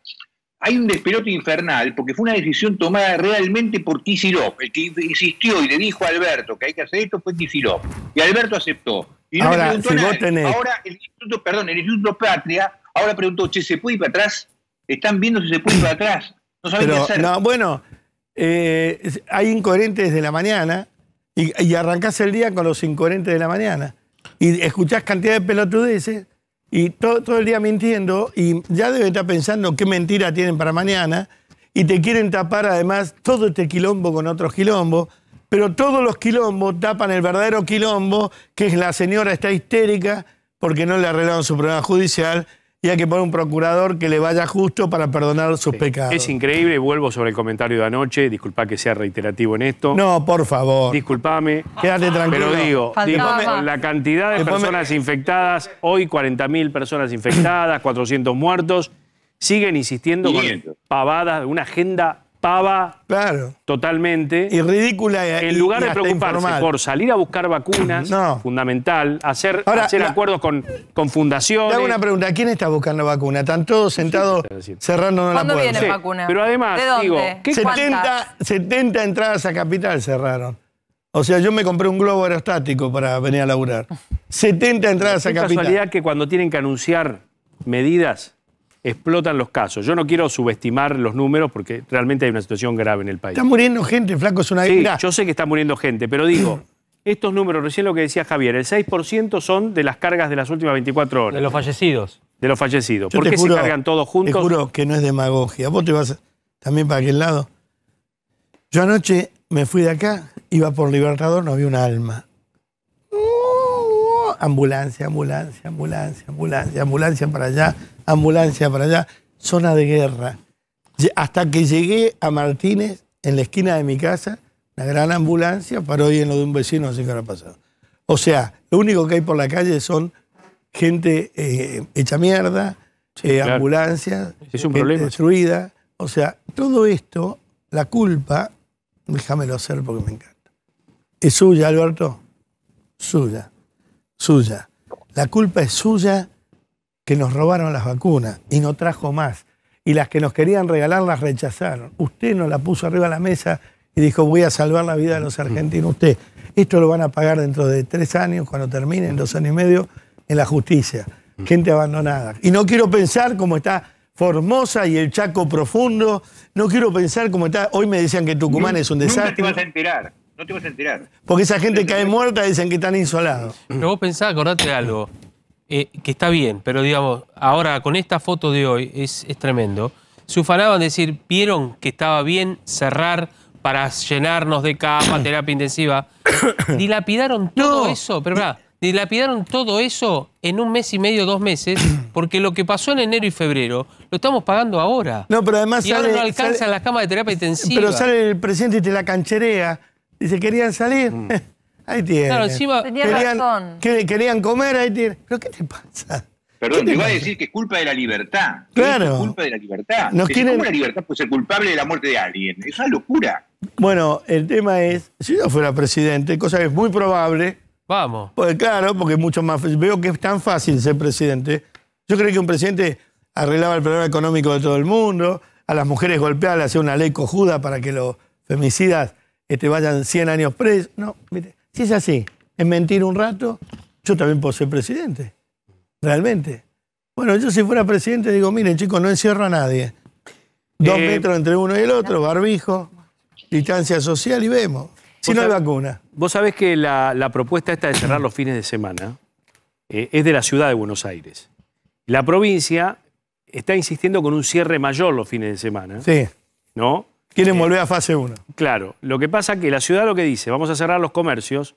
hay un despelote infernal porque fue una decisión tomada realmente por Kicillof. El que insistió y le dijo a Alberto que hay que hacer esto fue Kicillof. Y Alberto aceptó. Y no ahora, ahora el Instituto, perdón, el Instituto Patria, ahora preguntó, che, ¿se puede ir para atrás? Están viendo si se puede ir para atrás. No saben qué hacer. No, bueno, eh, hay incoherentes desde la mañana y, y arrancás el día con los incoherentes de la mañana. Y escuchás cantidad de pelotudeces y todo, todo el día mintiendo y ya debe estar pensando qué mentira tienen para mañana y te quieren tapar además todo este quilombo con otros quilombos, pero todos los quilombos tapan el verdadero quilombo, que es la señora está histérica porque no le arreglaron su problema judicial, y hay que poner un procurador que le vaya justo para perdonar sus pecados. Es increíble, vuelvo sobre el comentario de anoche, disculpa que sea reiterativo en esto. No, por favor. Disculpame. Quédate tranquilo. Pero digo, la cantidad de personas infectadas, hoy 40.000 personas infectadas, 400 muertos, siguen insistiendo con pavadas, de una agenda pava claro. totalmente. Y ridícula. En lugar de preocuparse por salir a buscar vacunas, fundamental, hacer, acuerdos con, con fundaciones. Te hago una pregunta, ¿quién está buscando vacuna? Están todos sentados cerrándonos cerrando la puerta. vacuna? Pero además, ¿qué 70, 70 entradas a Capital cerraron. O sea, yo me compré un globo aerostático para venir a laburar. 70 entradas a Capital. Es casualidad que cuando tienen que anunciar medidas explotan los casos. Yo no quiero subestimar los números porque realmente hay una situación grave en el país. Está muriendo gente, flaco, es una Sí, yo sé que está muriendo gente, pero digo, estos números, recién lo que decía Javier, el 6% son de las cargas de las últimas 24 horas. De los fallecidos. De los fallecidos. Porque ¿Por qué se cargan todos juntos? Te juro que no es demagogia. Vos te vas también para aquel lado. Yo anoche me fui de acá, iba por Libertador, no había un alma. Ambulancia, ambulancia, ambulancia, ambulancia, ambulancia para allá, ambulancia para allá, zona de guerra. Hasta que llegué a Martínez, en la esquina de mi casa, una gran ambulancia paró hoy en lo de un vecino, así que ha pasado. O sea, lo único que hay por la calle son gente eh, hecha mierda, eh, es un destruida. O sea, todo esto, la culpa, déjamelo hacer porque me encanta. Es suya, Alberto. Suya. Suya. La culpa es suya que nos robaron las vacunas y no trajo más. Y las que nos querían regalar las rechazaron. Usted nos la puso arriba de la mesa y dijo, voy a salvar la vida de los argentinos. Usted, esto lo van a pagar dentro de tres años, cuando terminen dos años y medio, en la justicia. Gente abandonada. Y no quiero pensar cómo está Formosa y el Chaco profundo. No quiero pensar cómo está. Hoy me decían que Tucumán es un desastre. No te vas a enterar. No te vas a enterar. Porque esa gente cae muerta dicen que están insolados. Pero vos pensás, acordate de algo. Eh, que está bien, pero digamos, ahora con esta foto de hoy es, tremendo, se ufanaban decir, vieron que estaba bien cerrar para llenarnos de cama, terapia intensiva. Dilapidaron todo eso, pero verdad, dilapidaron todo eso en un mes y medio, dos meses, porque lo que pasó en enero y febrero lo estamos pagando ahora. No, pero además y ahora no alcanzan las camas de terapia intensiva. Pero sale el presidente y te la cancherea. se querían salir. Mm. Ahí tiene. Claro, querían, razón. querían comer, ahí tiene. ¿Pero qué te pasa? Perdón, te iba a decir que es culpa de la libertad. Claro. Es culpa de la libertad. No quieren... ¿Cómo libertad puede ser culpable de la muerte de alguien? Es una locura. Bueno, el tema es, si yo fuera presidente, cosa que es muy probable. Vamos. Pues claro, porque es mucho más Veo que es tan fácil ser presidente. Yo creo que un presidente arreglaba el problema económico de todo el mundo, a las mujeres golpeadas le hacía una ley cojuda para que los femicidas este, vayan 100 años presos. No, mire, si es así, es mentir un rato, yo también puedo ser presidente. Realmente. Bueno, yo si fuera presidente digo, miren chicos, no encierro a nadie. Dos eh, metros entre uno y el otro, barbijo, distancia social y vemos. Si no hay vacuna. Vos sabés que la, propuesta esta de cerrar los fines de semana eh, es de la ciudad de Buenos Aires. La provincia está insistiendo con un cierre mayor los fines de semana. Sí. ¿No? Quieren volver a fase 1. Claro, lo que pasa es que la ciudad lo que dice, vamos a cerrar los comercios,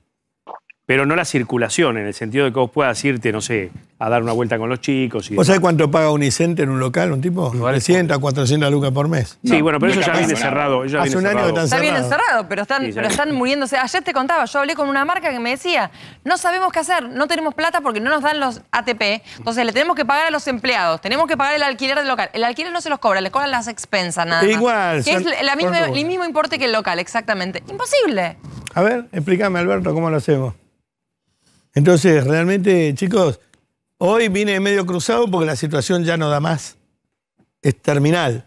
pero no la circulación, en el sentido de que vos puedas irte, no sé, a dar una vuelta con los chicos. Y ¿Vos sabés cuánto paga Unicente en un local, un tipo? 300, 400 lucas por mes. Sí, bueno, pero eso ya viene cerrado. Hace un año que Está bien encerrado, pero están, muriéndose. Ayer te contaba, yo hablé con una marca que me decía, no sabemos qué hacer, no tenemos plata porque no nos dan los ATP, entonces le tenemos que pagar a los empleados, tenemos que pagar el alquiler del local. El alquiler no se los cobra, les cobran las expensas nada más. Igual. Que es el mismo importe que el local, exactamente. Imposible. A ver, explícame, Alberto, cómo lo hacemos. Entonces, realmente, chicos... Hoy vine medio cruzado porque la situación ya no da más. Es terminal.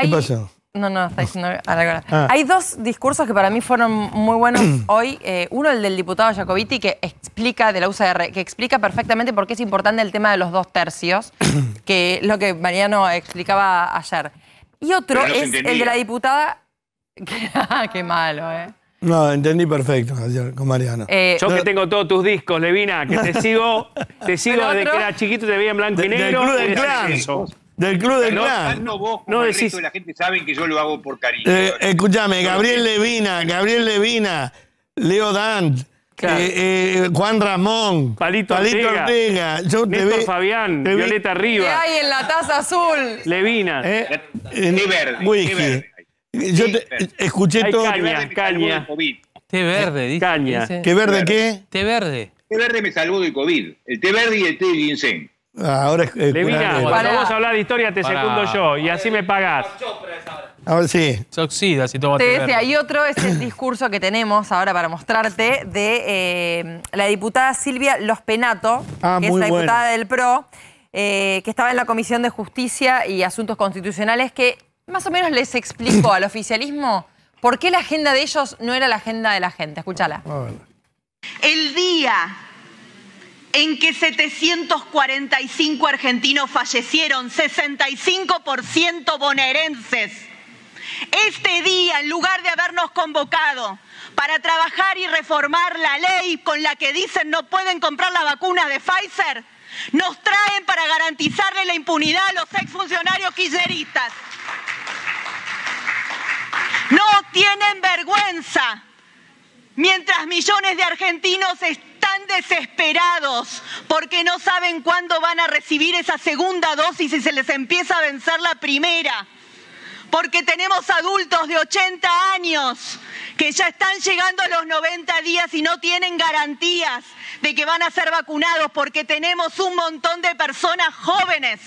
¿Qué pasó? No, no, está diciendo oh. ah. Hay dos discursos que para mí fueron muy buenos hoy. Eh, uno, el del diputado Jacobiti, que explica, de la UCR, que explica perfectamente por qué es importante el tema de los dos tercios, que es lo que Mariano explicaba ayer. Y otro es el de la diputada. qué malo, ¿eh? No, entendí perfecto con Mariano. Eh, yo que tengo todos tus discos, Levina, que te sigo, te sigo desde que era chiquito, te veía en blanco y negro. Del club del clan. Del club del no, clan. No, vos, no decís... la gente sabe que yo lo hago por cariño. Eh, escúchame, Gabriel Levina, Gabriel Levina, Leo Dant, eh, Juan Ramón, Palito, Ortega, Yo Néstor te Fabián, Violeta Rivas. hay en la taza azul? Levina. Eh, verde, verde. Yo escuché todo. Caña, caña. Té verde, dice. Caña. ¿Qué verde, qué? Té verde. Té verde me salvó del COVID. El té verde y el té de ginseng. Ah, ahora es, es cuando vos hablar de historia te segundo secundo yo y así me pagás. ahora sí. Se oxida si tomas té verde. Y otro es el discurso que tenemos ahora para mostrarte de eh, la diputada Silvia Los Penato, ah, que es la diputada del PRO, eh, que estaba en la Comisión de Justicia y Asuntos Constitucionales, que más o menos les explicó al oficialismo por qué la agenda de ellos no era la agenda de la gente. Escúchala. El día en que 745 argentinos fallecieron, 65% bonaerenses. Este día, en lugar de habernos convocado para trabajar y reformar la ley con la que dicen no pueden comprar la vacuna de Pfizer, nos traen para garantizarle la impunidad a los exfuncionarios quilleristas. No tienen vergüenza. Mientras millones de argentinos están desesperados porque no saben cuándo van a recibir esa segunda dosis y se les empieza a vencer la primera. Porque tenemos adultos de 80 años que ya están llegando a los 90 días y no tienen garantías de que van a ser vacunados porque tenemos un montón de personas jóvenes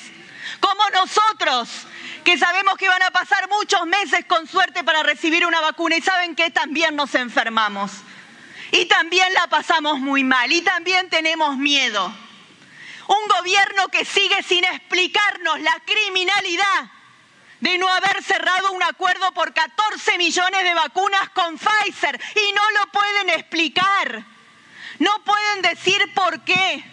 como nosotros que sabemos que van a pasar muchos meses con suerte para recibir una vacuna y saben que también nos enfermamos. Y también la pasamos muy mal y también tenemos miedo. Un gobierno que sigue sin explicarnos la criminalidad de no haber cerrado un acuerdo por 14 millones de vacunas con Pfizer y no lo pueden explicar. No pueden decir por qué.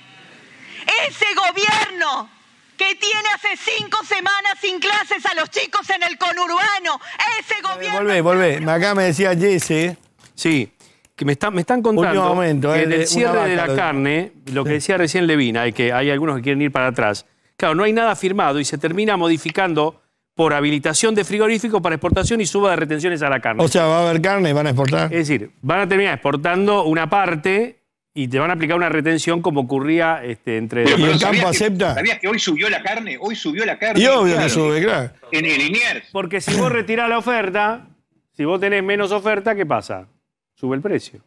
Ese gobierno que tiene hace cinco semanas sin clases a los chicos en el conurbano. Ese eh, gobierno... Volvé, volvé. Acá me decía Jesse... Sí, que me, me están contando eh, en el cierre de la carne, lo que decía recién Levina, que hay algunos que quieren ir para atrás. Claro, no hay nada firmado y se termina modificando por habilitación de frigorífico para exportación y suba de retenciones a la carne. O sea, va a haber carne y van a exportar. Es decir, van a terminar exportando una parte y te van a aplicar una retención como ocurría este, entre... ¿Y el campo acepta? ¿Sabías que hoy subió la carne? Hoy subió la carne. Y obvio que sube, claro. En el inier Porque si vos retirás la oferta, si vos tenés menos oferta, ¿qué pasa? Sube el precio.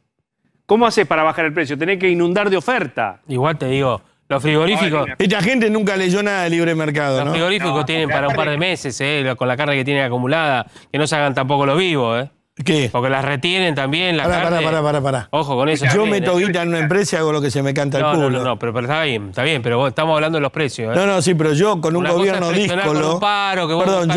¿Cómo haces para bajar el precio? Tenés que inundar de oferta. Igual te digo, los frigoríficos. Esta gente nunca leyó nada de libre mercado, Los frigoríficos tienen para un par de meses, eh, con la carne que tienen acumulada, que no se hagan tampoco los vivos, ¿eh? ¿Qué? Porque las retienen también. La pará, pará, pará, Ojo con eso. Yo me meto ¿eh? guita en una empresa y hago lo que se me canta el culo. No, no, pero, está bien, está bien, pero estamos hablando de los precios. ¿eh? No, no, sí, pero yo con un gobierno díscolo. Perdón,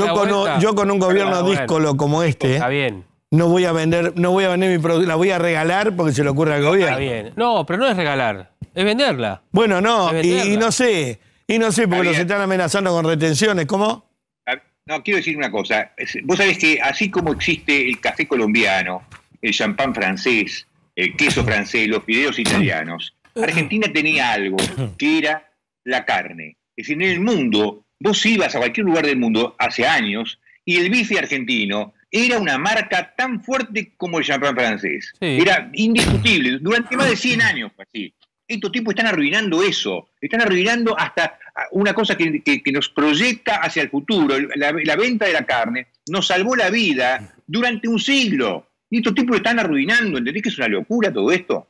yo con, un gobierno díscolo como este. Está bien. No voy a vender, no voy a vender mi producto, la voy a regalar porque se le ocurre al gobierno. Está bien. No, pero no es regalar, es venderla. Bueno, no, y, no sé, y no sé, porque los están amenazando con retenciones, ¿cómo? No, quiero decir una cosa. Vos sabés que así como existe el café colombiano, el champán francés, el queso francés, los fideos italianos, Argentina tenía algo, que era la carne. Es decir, en el mundo, vos ibas a cualquier lugar del mundo hace años y el bife argentino era una marca tan fuerte como el champán francés. Era indiscutible. Durante más de 100 años así. Estos tipos están arruinando eso. Están arruinando hasta una cosa que, nos proyecta hacia el futuro. La, venta de la carne nos salvó la vida durante un siglo. Y estos tipos están arruinando, ¿entendés que es una locura todo esto?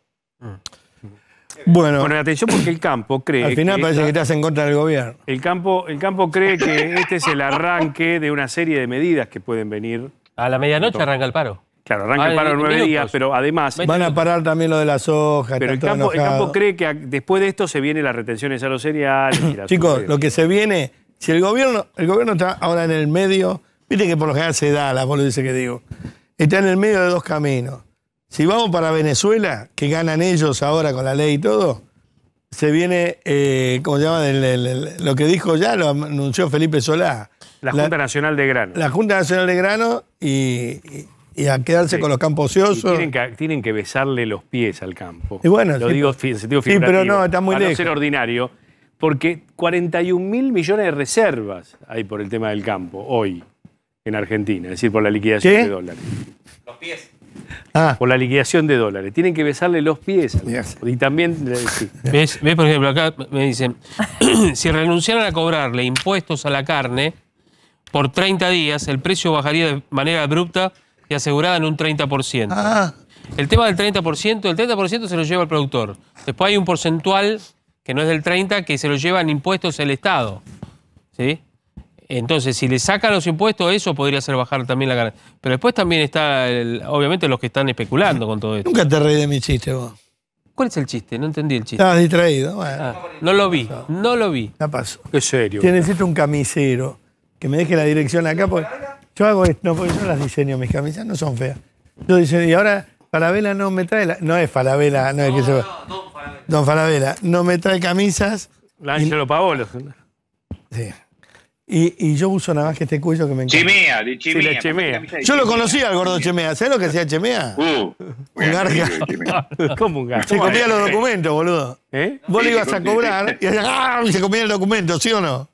Bueno, con atención porque el campo cree. Al final parece que estás en contra del gobierno. El campo, el campo cree que este es el arranque de una serie de medidas que pueden venir. A la medianoche arranca el paro. Claro, arranca ah, el paro nueve días, pero además. Van a parar también lo de las hojas. Pero el campo, cree que después de esto se viene las retenciones a los cereales. Chicos, lo que se viene, si el gobierno, el gobierno está ahora en el medio, viste que por lo general se da, la lo dice que digo, está en el medio de dos caminos. Si vamos para Venezuela, que ganan ellos ahora con la ley y todo, se viene, eh, ¿cómo se llama? lo que dijo ya, lo anunció Felipe Solá. La Junta Nacional de Grano. La Junta Nacional de Grano y y a quedarse con los campos ociosos. Tienen que, besarle los pies al campo. Y bueno, lo digo en sentido Sí, no, está ser ordinario, porque 41 mil millones de reservas hay por el tema del campo hoy en Argentina, es decir, por la liquidación de dólares. Los pies. Ah. Por la liquidación de dólares. Tienen que besarle los pies. Y también. Eh, ¿Ves? Por ejemplo, acá me dicen: si renunciaran a cobrarle impuestos a la carne por 30 días, el precio bajaría de manera abrupta asegurada en un 30%. Ah. El tema del 30%, el 30% se lo lleva el productor. Después hay un porcentual que no es del 30% que se lo llevan impuestos el Estado. ¿Sí? Entonces, si le sacan los impuestos, eso podría hacer bajar también la ganancia. Pero después también está, obviamente, los que están especulando con todo esto. Nunca te reí de mi chiste vos. ¿Cuál es el chiste? No entendí el chiste. Estabas distraído. Bueno. Ah, no lo vi, no lo vi. Ya pasó. Es serio. Que necesito un camisero que me deje la dirección acá. Porque... Yo hago esto, no, porque yo las diseño, mis camisas no son feas. Yo diseño, y ahora Falabella no me trae, la, no es Falabella, no, es que se no, Don Falabella. Don no me trae camisas. La lo Paolo. Sí. Y, y, yo uso nada más que este cuello que me encanta. Chimea, de chimea. yo lo conocía al gordo Chemea, ¿Sabes lo que hacía Chemea? Uh, un garga. ¿Cómo un garga? Se comía los documentos, boludo. ¿Eh? Vos lo ibas a cobrar y, ¡ah! y se comía el documento, ¿sí o no?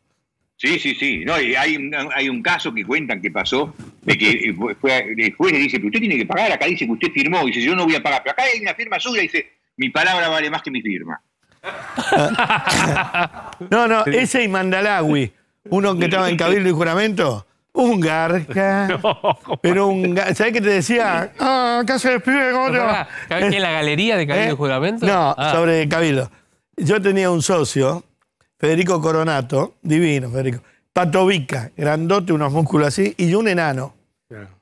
Sí, sí, sí. No, hay, un, hay un caso que cuentan que pasó, de que eh, el juez le dice, pero usted tiene que pagar, acá dice que usted firmó, dice, yo no voy a pagar, pero acá hay una firma suya, y dice, mi palabra vale más que mi firma. no, no, ese y Mandalawi, uno que estaba en Cabildo y Juramento, un garca, pero un garca, ¿sabés qué te decía? Ah, acá se despide otro. ¿En la galería de Cabildo y ¿Eh? Juramento? No, ah. sobre Cabildo. Yo tenía un socio Federico Coronato, divino Federico. Patovica, grandote, unos músculos así, y un enano.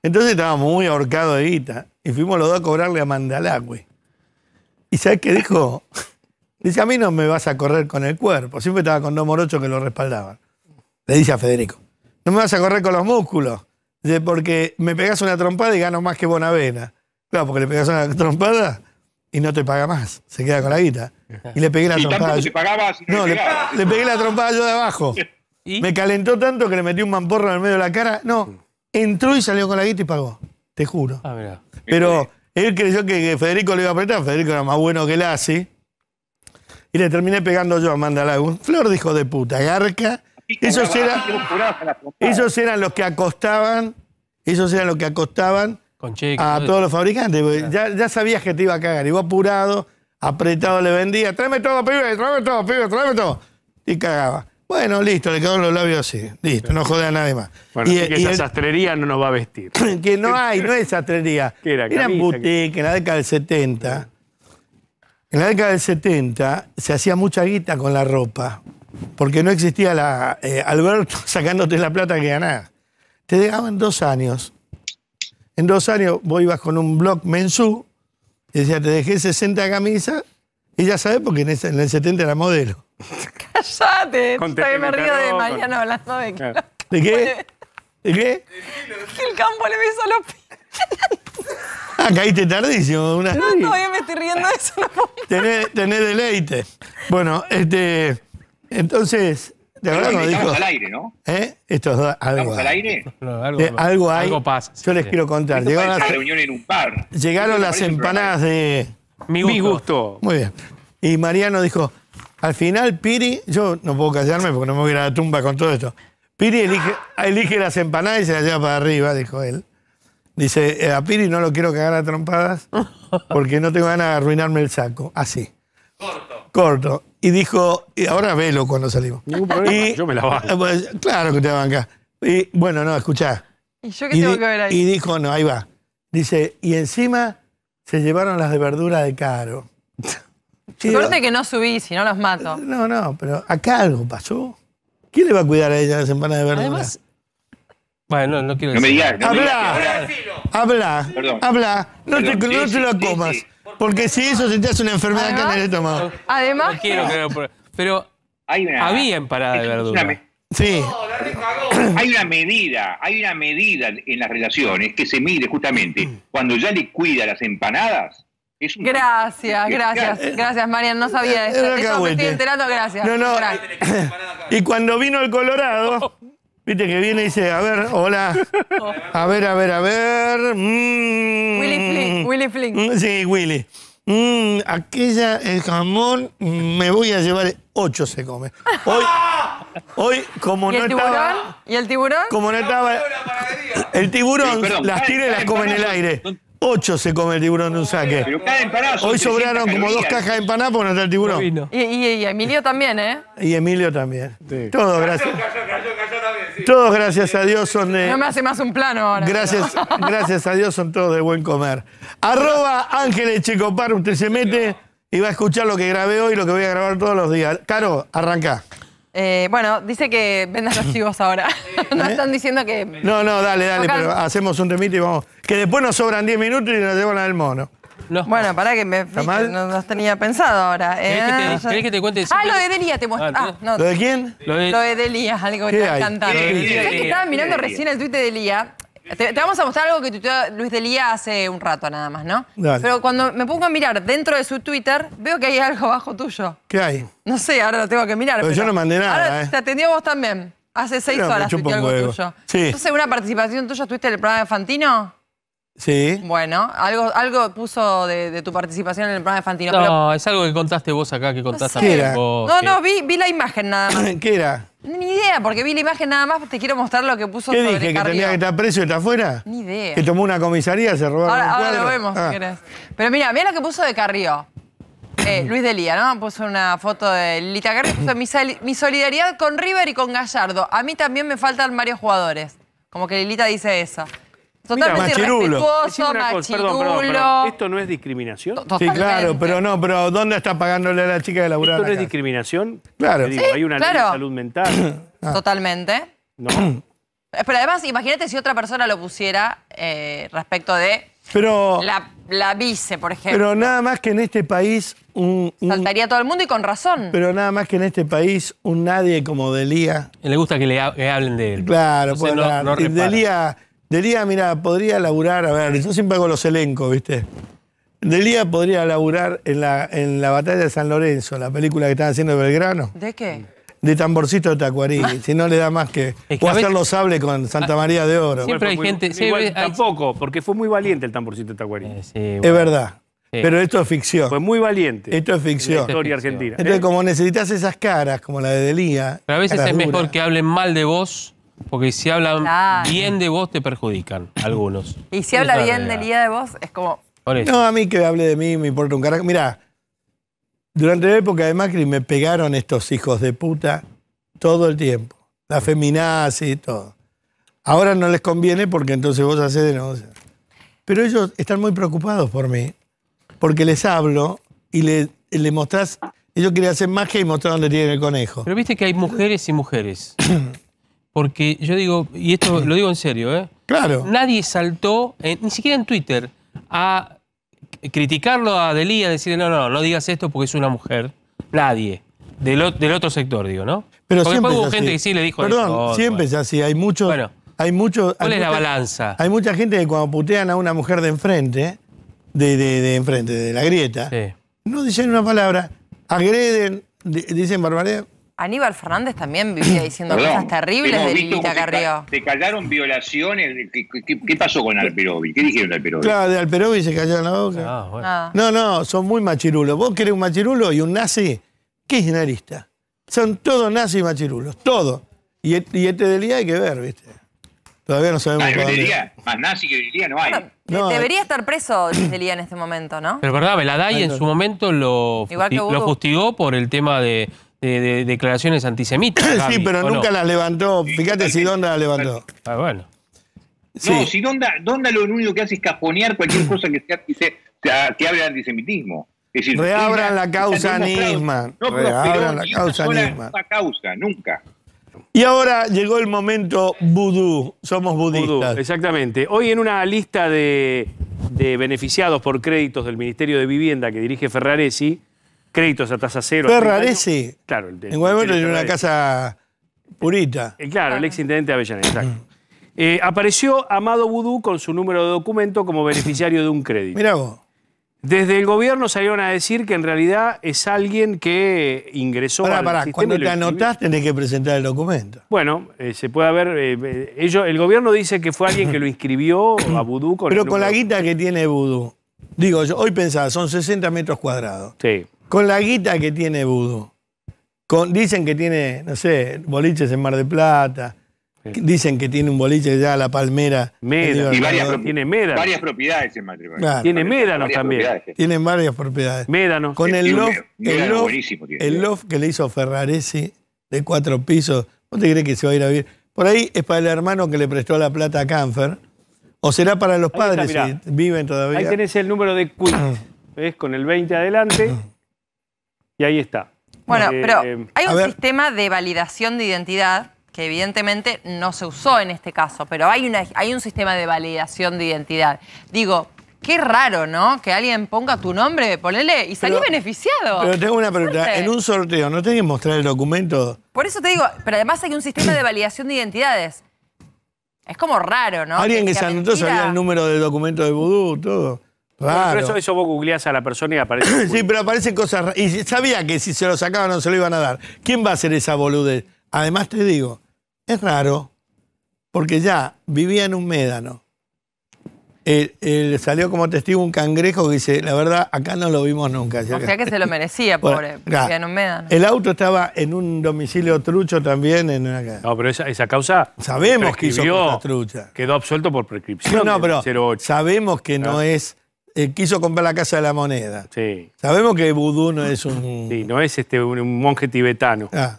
Entonces estaba muy ahorcado de guita y fuimos los dos a cobrarle a güey. ¿Y sabes qué dijo? Dice, a mí no me vas a correr con el cuerpo. Siempre estaba con dos morochos que lo respaldaban. Le dice a Federico, no me vas a correr con los músculos. porque me pegas una trompada y gano más que Bonavena. Claro, porque le pegas una trompada y no te paga más, se queda con la guita. Y le pegué la trompada. no, no le, pegué la trompada yo de abajo. Me calentó tanto que le metí un mamporro en el medio de la cara. No, entró y salió con la guita y pagó, te juro. Ah, Pero él creyó que Federico le iba a apretar, Federico era más bueno que sí. Y le terminé pegando yo a Amanda Lagun. Flor dijo de puta, garca. Esos eran, esos eran los que acostaban, esos eran los que acostaban con cheque, a todos los fabricantes. Ya, ya, sabías que te iba a cagar. Iba apurado, apretado le vendía. Tráeme todo, pibe, tráeme todo, pibe, tráeme todo. Y cagaba. Bueno, listo, le quedaron los labios así. Listo, no jode a nadie más. Bueno, y, así que esa sastrería no nos va a vestir. que no hay, no es sastrería. era? Eran boutique en la década del 70. En la década del 70 se hacía mucha guita con la ropa, porque no existía la, eh, Alberto sacándote la plata que ganaba Te dejaban dos años en dos años vos ibas con un blog mensú y decía, te dejé 60 camisas y ya sabes porque en, el 70 era modelo. Cállate, Todavía me río de mañana hablando de ¿De qué? ¿De qué? el Campo le besó los pies. Ah, caíste tardísimo. Una... No, todavía me estoy riendo de eso. No deleite. Bueno, este, entonces, de verdad no dijo. al aire, ¿no? ¿Eh? algo. al aire? algo, algo pasa. Yo les quiero contar. Llegaron las, llegaron las empanadas de. Mi gusto. Muy bien. Y Mariano dijo: al final, Piri, yo no puedo callarme porque no me voy a ir a la tumba con todo esto. Piri elige, elige las empanadas y se las lleva para arriba, dijo él. Dice, eh, a Piri no lo quiero cagar a trompadas porque no tengo ganas de arruinarme el saco. Así. Corto corto. Y dijo, y ahora velo cuando salimos. y, yo me la banco. Ah, pues, claro que te banca. Y bueno, no, escuchá. ¿Y yo que tengo que ver ahí? Y dijo, no, ahí va. Dice, y encima se llevaron las de verdura de caro. Suerte que no subí, si no los mato. No, no, pero acá algo pasó. ¿Quién le va a cuidar a ella las empanadas de verdura? Además, bueno, no, quiero decir. me habla, habla, habla, no, te, no lo comas. Porque si eso sentías una enfermedad que no le el Además, Pero Hay había empanada de verdura. Sí. hay una medida, hay una medida en las relaciones que se mide justamente. Cuando ya le cuida las empanadas, gracias, gracias, eh, gracias, Marian. No sabía eh, eso. Eh, eso me estoy enterando, gracias. No, no. Y cuando vino el Colorado, oh. Viste que viene y dice, a ver, hola. A ver, a ver, a ver. Mm. Willy Flink, Willy Flink. Mm, sí, Willy. Mm, aquella, el jamón, me voy a llevar ocho se come. Hoy, hoy como ¿Y no el tiburón? estaba... ¿Y el tiburón? Como no estaba... El tiburón las tira y las come en el aire. Ocho se come el tiburón de un saque. Hoy sobraron como dos cajas de empanadas porque no el tiburón. y, Emilio también, ¿eh? Y Emilio también. Todo, gracias. Todos, gracias a Dios, son de... No me hace más un plano ahora. Gracias, gracias a Dios, son todos de buen comer. Arroba Ángeles Checopar, usted se mete y va a escuchar lo que grabé hoy, lo que voy a grabar todos los días. Caro, arranca. Eh, bueno, dice que vendas los chivos ahora. no ¿Eh? están diciendo que... No, no, dale, dale, pero hacemos un remite y vamos... Que después nos sobran 10 minutos y nos llevan al mono bueno, para que me no los tenía pensado ahora. ¿Querés, que ¿eh? te, que te cuente? Ah, lo de Delia te muestro. Ah, ah, ¿Lo de quién? Lo de, lo Delia, algo que está Yo que estaba mirando recién el tuit de Delia. Te, vamos a mostrar algo que tuiteó Luis Delía hace un rato nada más, ¿no? Pero cuando me pongo a mirar dentro de su Twitter, veo que hay algo bajo tuyo. ¿Qué hay? No sé, ahora lo tengo que mirar. Pero, yo no mandé nada. Ahora ¿eh? te atendió vos también. Hace seis horas tuiteó algo tuyo. ¿Tú según una participación tuya, tuviste en el programa de Fantino? Sí. Bueno, algo, algo puso de, tu participación en el programa de Fantino. No, es algo que contaste vos acá, que contaste vos. No, no, vi, la imagen nada más. ¿Qué era? Ni idea, porque vi la imagen nada más, te quiero mostrar lo que puso ¿Qué dije? ¿Que tenía que estar preso y está afuera? Ni idea. ¿Que tomó una comisaría, se robaron ahora, Ahora lo vemos, ah. Pero mira, mira lo que puso de Carrillo. Eh, Luis Delía, ¿no? Puso una foto de Lilita Carrillo. mi, mi solidaridad con River y con Gallardo. A mí también me faltan varios jugadores. Como que Lilita dice eso. Totalmente ¿Esto no es discriminación? Sí, claro, pero no, pero ¿dónde está pagándole a la chica de laburar? ¿Esto no es discriminación? Claro. hay una ley de salud mental. Ah. Totalmente. No. Pero además, imagínate si otra persona lo pusiera eh, respecto de la, vice, por ejemplo. pero nada más que en este país un, Saltaría todo el mundo y con razón. pero nada más que en este país un nadie como Delía. Le gusta que le hablen de él. Claro, pues no- Delía, mira, podría laburar, a ver, yo siempre hago los elencos, ¿viste? Delía podría laburar en la, en la batalla de San Lorenzo, la película que están haciendo de Belgrano. ¿De qué? de tamborcito de Tacuarí. Ah. Si no le da más que. o hacer los sables con Santa ah, María de Oro. Siempre hay gente. Tampoco, porque fue muy valiente el tamborcito de Tacuarí. Eh, es verdad. Pero esto es ficción. Fue muy valiente. Esto es ficción. La historia argentina. Entonces, eh. como necesitas esas caras, como la de Delía. Pero a veces es mejor que hablen mal de vos porque si hablan bien de vos, te perjudican algunos. Y si habla bien del día de vos, es como... No, a mí que hable de mí me importa un carajo. Mirá, durante la época de Macri me pegaron estos hijos de puta todo el tiempo. La feminazi y todo. Ahora no les conviene porque entonces vos haces de no Pero ellos están muy preocupados por mí. Porque les hablo y le, le mostrás... Ellos querían hacer magia y mostrar dónde tienen el conejo. Pero viste que hay mujeres y mujeres. porque yo digo, y esto lo digo en serio, ¿eh? Claro. Nadie saltó, eh, ni siquiera en Twitter, a criticarlo a Delía, a decirle, no, no, no digas esto porque es una mujer. Nadie. Del, otro sector, digo, ¿no? Pero siempre hubo gente que sí le dijo Perdón, siempre eh. es así. Hay muchos... Bueno, hay mucho, ¿Cuál es la balanza? Hay mucha gente que cuando putean a una mujer de enfrente, de, enfrente, de la grieta, no dicen una palabra, agreden, dicen barbaridad, Aníbal Fernández también vivía diciendo cosas terribles de Lilita Carrió. Se, callaron violaciones. ¿Qué, pasó con Alperovi? ¿Qué dijeron de Alperovi? Claro, de Alperovi se callaron la boca. Ah, ah. No, no, son muy machirulos. ¿Vos querés un machirulo y un nazi? ¿Qué es narista. Son todos nazis y machirulos, todos. Y, este del día hay que ver, ¿viste? Todavía no sabemos. qué ah, más nazi que debería no hay. debería estar preso Delía en este momento, ¿no? Pero verdad, y en su momento lo, Igual lo por el tema de de, declaraciones antisemitas. sí, pero nunca las levantó. Fíjate si Donda las levantó. Ah, bueno. No, si Donda, lo único que hace es caponear cualquier cosa que, sea, que, que hable de antisemitismo. Reabran la causa misma. No, Reabran la causa misma. causa, nunca. Y ahora llegó el momento vudú, somos budistas. exactamente. Hoy en una lista de, de, beneficiados por créditos del Ministerio de Vivienda que dirige Ferraresi, créditos a tasa cero. rarece. Claro. El, tema. en Guadalupe tiene una casa purita. Eh, claro, el ah. ex intendente Avellaneda, exacto. Mm. Eh, apareció Amado Vudú con su número de documento como beneficiario de un crédito. Mirá vos. Desde el gobierno salieron a decir que en realidad es alguien que ingresó pará, pará. Cuando te anotás tenés que presentar el documento. Bueno, eh, se puede ver el gobierno dice que fue alguien que lo inscribió a Vudú con Pero con la guita que tiene Vudú. Digo, hoy pensaba, son 60 metros cuadrados. Sí con la guita que tiene Budo, dicen que tiene, no sé, boliches en Mar de Plata. Dicen que tiene un boliche ya la Palmera. Meda. Y varias, tiene Médanos. varias propiedades en matrimonio. Plata. Tiene Médanos también. Tiene varias propiedades. Médanos. Con el loft, el, loft, el que le hizo Ferraresi de cuatro pisos. ¿Vos te crees que se va a ir a vivir? Por ahí es para el hermano que le prestó la plata a Canfer. O será para los padres que si viven todavía. Ahí tenés el número de Quit. ¿Ves? Con el 20 adelante. Y ahí está. Bueno, eh, pero hay un sistema de validación de identidad que evidentemente no se usó en este caso, pero hay, una, hay un sistema de validación de identidad. Digo, qué raro, ¿no? Que alguien ponga tu nombre, ponele, y salí beneficiado. Pero tengo una pregunta. En un sorteo, ¿no tenés que mostrar el documento? Por eso te digo, pero además hay un sistema de validación de identidades. Es como raro, ¿no? Alguien que, que se anotó sabía el número del documento de vudú, todo. Por eso, eso, vos googleás a la persona y aparece. sí, pero aparecen cosas. raras. Y sabía que si se lo sacaban no se lo iban a dar. ¿Quién va a hacer esa boludez? Además te digo, es raro, porque ya vivía en un médano. Eh, eh, salió como testigo un cangrejo que dice, la verdad, acá no lo vimos nunca. O sea que, se lo merecía, pobre, vivía en un médano. El auto estaba en un domicilio trucho también en una No, pero esa, esa causa Sabemos que hizo trucha. Quedó absuelto por prescripción. No, pero sabemos que no ah. es eh, quiso comprar la Casa de la Moneda. Sí. Sabemos que vudú no es un... Sí, no es este, un, monje tibetano. Ah.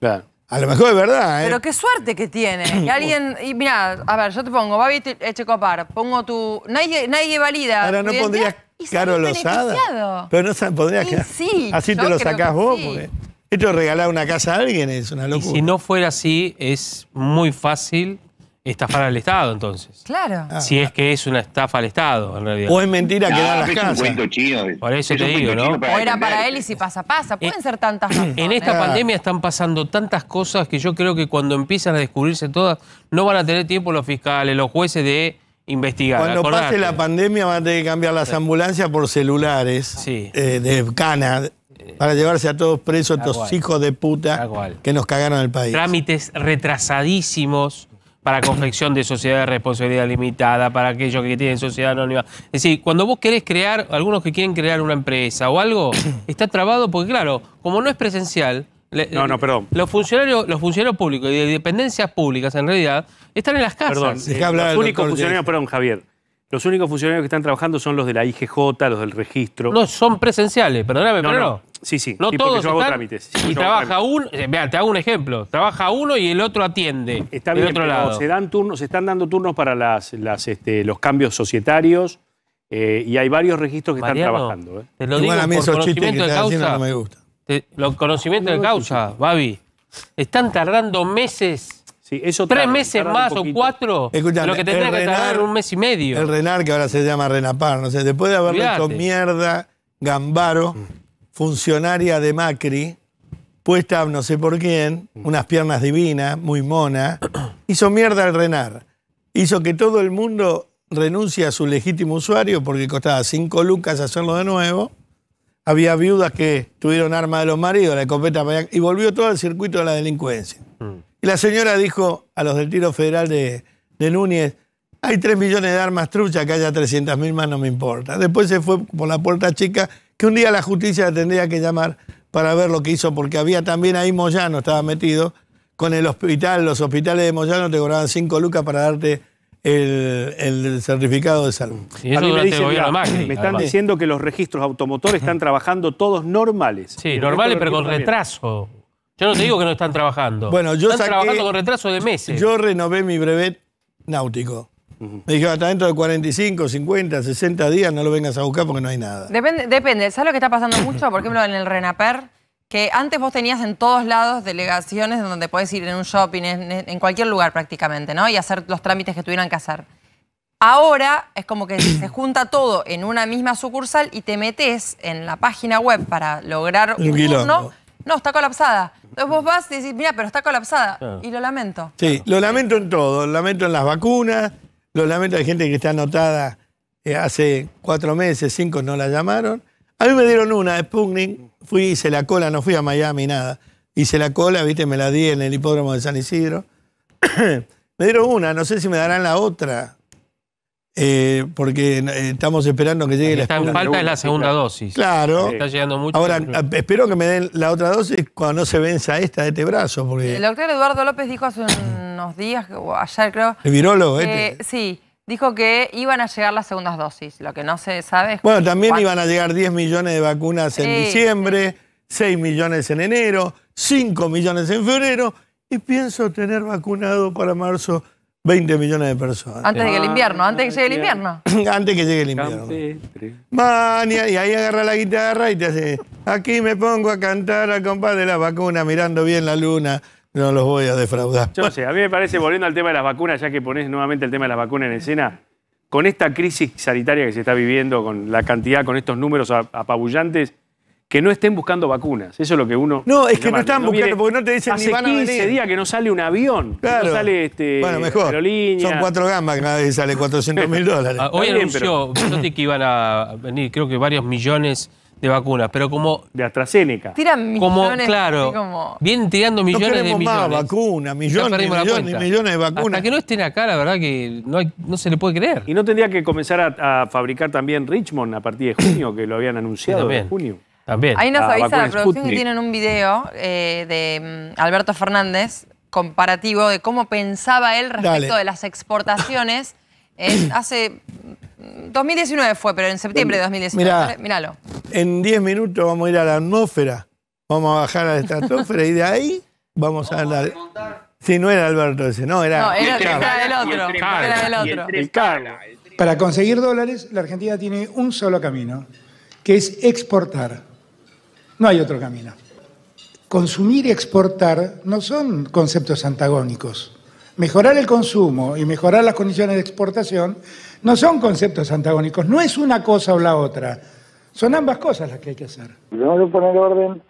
Claro. A lo mejor es verdad, ¿eh? Pero qué suerte que tiene. Y alguien. Y mira, a ver, yo te pongo Babi copar, pongo tu. Nadie, nadie valida. Ahora no pondrías Caro Lozada. Pero no pondrías que. Sí, así te lo sacás vos, Esto regalar una casa a alguien es una locura. si no fuera así, es muy fácil estafar al Estado, entonces. Claro. Ah. Si es que es una estafa al Estado, en realidad. O es mentira que dan las Por eso te digo, ¿no? O era para él y si pasa, pasa. Pueden eh, ser tantas En esta pandemia están pasando tantas cosas que yo creo que cuando empiezan a descubrirse todas, no van a tener tiempo los fiscales, los jueces de investigar. Cuando pase la pandemia van a tener que cambiar las ambulancias por celulares eh, de cana para llevarse a todos presos, estos hijos de puta que nos cagaron el país. Trámites retrasadísimos para confección de sociedad de responsabilidad limitada, para aquellos que tienen sociedad anónima. Es decir, cuando vos querés crear, algunos que quieren crear una empresa o algo, está trabado porque, claro, como no es presencial, no, no, perdón. Los funcionarios, los funcionarios públicos y de dependencias públicas, en realidad, están en las casas. Perdón, los únicos funcionarios, perdón, Javier. Los únicos funcionarios que están trabajando son los de la IGJ, los del registro. No, son presenciales, perdóname, pero no. Sí, sí, no todos trámites. y trabaja uno, vea, eh, te hago un ejemplo, trabaja uno y el otro atiende. Está bien, otro lado. se dan turnos, están dando turnos para las, este, los cambios societarios eh, y hay varios registros que están trabajando. ¿eh? Te lo digo por conocimiento de causa. No me gusta. los conocimientos de causa, Babi, están tardando meses Tres meses más o cuatro, lo que tendría que tardar un mes y medio. El Renar, que ahora se llama Renapar, no sé, después de haber hecho mierda Gambaro, funcionaria de Macri, puesta no sé por quién, unas piernas divinas, muy mona, hizo mierda el Renar. Hizo que todo el mundo renuncie a su legítimo usuario porque costaba cinco lucas hacerlo de nuevo. Había viudas que tuvieron arma de los maridos, la escopeta, y volvió todo el circuito de la delincuencia. Mm. Y la señora dijo a los del tiro federal de, Núñez, hay 3 millones de armas truchas, que haya 300 mil más no me importa. Después se fue por la puerta chica, que un día la justicia tendría que llamar para ver lo que hizo, porque había también ahí Moyano, estaba metido, con el hospital, los hospitales de Moyano te cobraban 5 lucas para darte el, certificado de salud. a mí me, dicen, me están diciendo que los registros automotores están trabajando todos normales. Sí, normales, pero con retraso. Yo no te digo que no están trabajando. Bueno, yo están trabajando con retraso de meses. Yo renové mi brevet náutico. Me dijeron, hasta dentro de 45, 50, 60 días no lo vengas a buscar porque no hay nada. Depende, depende. ¿Sabes lo que está pasando mucho? Por ejemplo, en el Renaper, que antes vos tenías en todos lados delegaciones donde podés ir en un shopping, en, cualquier lugar prácticamente, ¿no? Y hacer los trámites que tuvieran que hacer. Ahora es como que se junta todo en una misma sucursal y te metes en la página web para lograr un, un turno. No, está colapsada. Entonces vos vas y decís, mira, pero está colapsada. Y lo lamento. Sí, lo lamento en todo. Lo lamento en las vacunas, lo lamento de gente que está anotada eh, hace cuatro meses, cinco no la llamaron. A mí me dieron una, Sputnik, fui, hice la cola, no fui a Miami, nada. Hice la cola, viste, me la di en el hipódromo de San Isidro. me dieron una, no sé si me darán la otra. Eh, porque eh, estamos esperando que llegue la está, en falta es la segunda dosis. Claro. Está llegando mucho. Ahora, eh, espero que me den la otra dosis cuando no se venza esta de este brazo. Porque... El doctor Eduardo López dijo hace unos días, o ayer creo. El virólogo, eh. Sí. Dijo que iban a llegar las segundas dosis. Lo que no se sabe Bueno, también iban a llegar 10 millones de vacunas en diciembre, 6 millones en enero, 5 millones en febrero. Y pienso tener vacunado para marzo 20 millones de personas. Antes de que el ah, invierno, antes de que llegue el invierno. antes que llegue el invierno. Mania, y ahí agarra la guitarra y te hace. Aquí me pongo a cantar al compás de la vacuna, mirando bien la luna. No los voy a defraudar. Yo sé, a mí me parece, volviendo al tema de las vacunas, ya que ponés nuevamente el tema de las vacunas en escena, con esta crisis sanitaria que se está viviendo, con la cantidad, con estos números apabullantes, que no estén buscando vacunas. Eso es lo que uno. No, es que no están buscando, porque no te dicen ni van a 15 días que no sale un avión. Claro. no sale este, bueno, mejor. Son cuatro gambas que nadie sale 400 mil dólares. Ah, hoy anunció pero... que iban a venir, creo que varios millones de vacunas, pero como... De AstraZeneca. Tiran millones. Como, claro, vienen tirando millones no de millones. más vacunas, millones, y millones, de vacunas. Hasta que no estén acá, la verdad que no, no se le puede creer. Y no tendría que comenzar a fabricar también Richmond a partir de junio, que lo habían anunciado en junio. También. Ahí nos avisa la producción que tienen un video eh, de mm, Alberto Fernández comparativo de cómo pensaba él respecto de las exportaciones hace 2019 mm, fue, pero en septiembre de 2019. Em, míralo. En 10 minutos vamos a ir a la atmósfera, vamos a bajar a la estratosfera y de ahí vamos a la... Si sí, no era Alberto ese, no, era... No, era, el otro, otro. Para conseguir dólares, la Argentina tiene un solo camino, que es exportar. No hay otro camino. Consumir y exportar no son conceptos antagónicos. Mejorar el consumo y mejorar las condiciones de exportación no son conceptos antagónicos, no es una cosa o la otra. Son ambas cosas las que hay que hacer. Tenemos que poner orden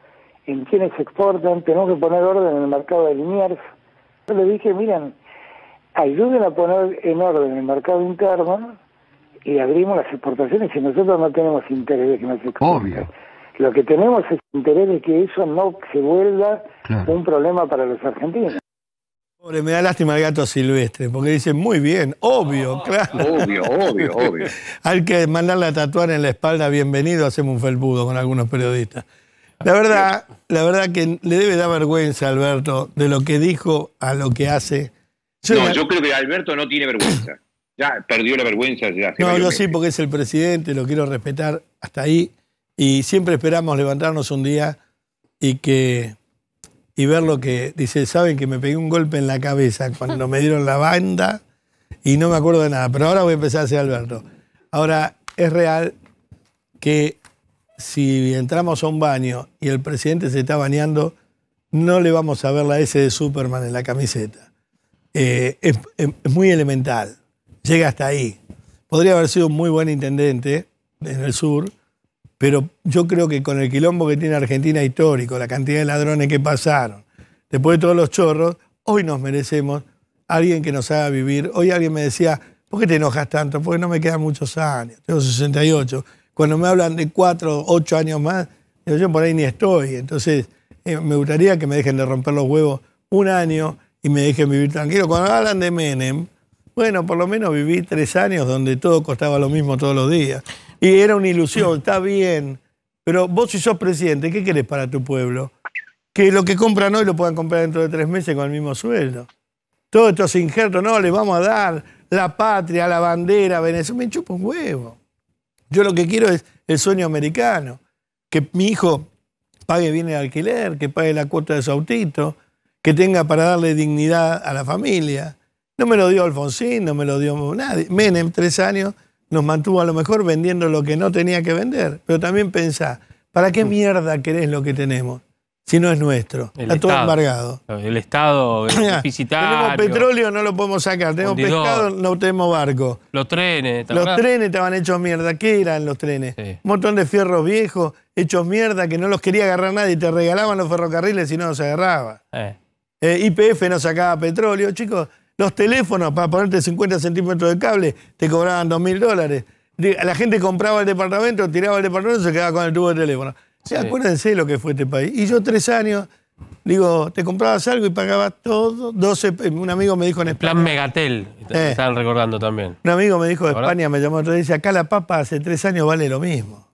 en quienes exportan, tenemos que poner orden en el mercado de Liniers. Yo le dije, miren, ayuden a poner en orden el mercado interno y abrimos las exportaciones si nosotros no tenemos interés de que nos Obvio. Lo que tenemos es interés de que eso no se vuelva un problema para los argentinos. Pobre, me da lástima el gato silvestre, porque dice muy bien, obvio, ah, claro. Obvio, obvio, obvio. Hay que mandarle a tatuar en la espalda, bienvenido, hacemos un felpudo con algunos periodistas. La verdad, la verdad que le debe dar vergüenza a Alberto de lo que dijo a lo que hace. no, yo creo que Alberto no tiene vergüenza. Ya perdió la vergüenza. Ya, no, yo sí, porque es el presidente, lo quiero respetar hasta ahí. Y siempre esperamos levantarnos un día y que y ver lo que dice, saben que me pegué un golpe en la cabeza cuando me dieron la banda y no me acuerdo de nada, pero ahora voy a empezar a hacer Alberto. Ahora, es real que si entramos a un baño y el presidente se está bañando, no le vamos a ver la S de Superman en la camiseta. Eh, es, muy elemental, llega hasta ahí. Podría haber sido un muy buen intendente en el sur, pero yo creo que con el quilombo que tiene Argentina histórico, la cantidad de ladrones que pasaron, después de todos los chorros, hoy nos merecemos alguien que nos haga vivir. Hoy alguien me decía, ¿por qué te enojas tanto? Porque no me quedan muchos años, tengo 68. Cuando me hablan de cuatro, ocho años más, yo por ahí ni estoy. Entonces, eh, me gustaría que me dejen de romper los huevos un año y me dejen vivir tranquilo. Cuando hablan de Menem, bueno, por lo menos viví tres años donde todo costaba lo mismo todos los días y era una ilusión, está bien. Pero vos si sos presidente, ¿qué querés para tu pueblo? Que lo que compran hoy lo puedan comprar dentro de tres meses con el mismo sueldo. Todos estos injertos, no, le vamos a dar la patria, la bandera, Venezuela. Me chupa un huevo. Yo lo que quiero es el sueño americano. Que mi hijo pague bien el alquiler, que pague la cuota de su autito, que tenga para darle dignidad a la familia. No me lo dio Alfonsín, no me lo dio nadie. Menem, tres años, nos mantuvo a lo mejor vendiendo lo que no tenía que vender. Pero también pensá, ¿para qué mm. mierda querés lo que tenemos? Si no es nuestro, está todo embargado. El Estado es tenemos petróleo, no lo podemos sacar. Tenemos pescado, no tenemos barco. Los trenes. Los trenes estaban hechos mierda. ¿Qué eran los trenes? Un montón de fierros viejos, hechos mierda, que no los quería agarrar nadie. Te regalaban los ferrocarriles y no los agarraba. YPF eh. Eh, no sacaba petróleo. Chicos, los teléfonos para ponerte 50 centímetros de cable te cobraban 2 mil dólares. La gente compraba el departamento, tiraba el departamento y se quedaba con el tubo de teléfono. Sí. Acuérdense lo que fue este país. Y yo tres años, digo, te comprabas algo y pagabas todo, 12, un amigo me dijo en España. Plan Megatel, eh, están recordando también. Un amigo me dijo de España, me llamó otra vez, y dice, acá la papa hace tres años vale lo mismo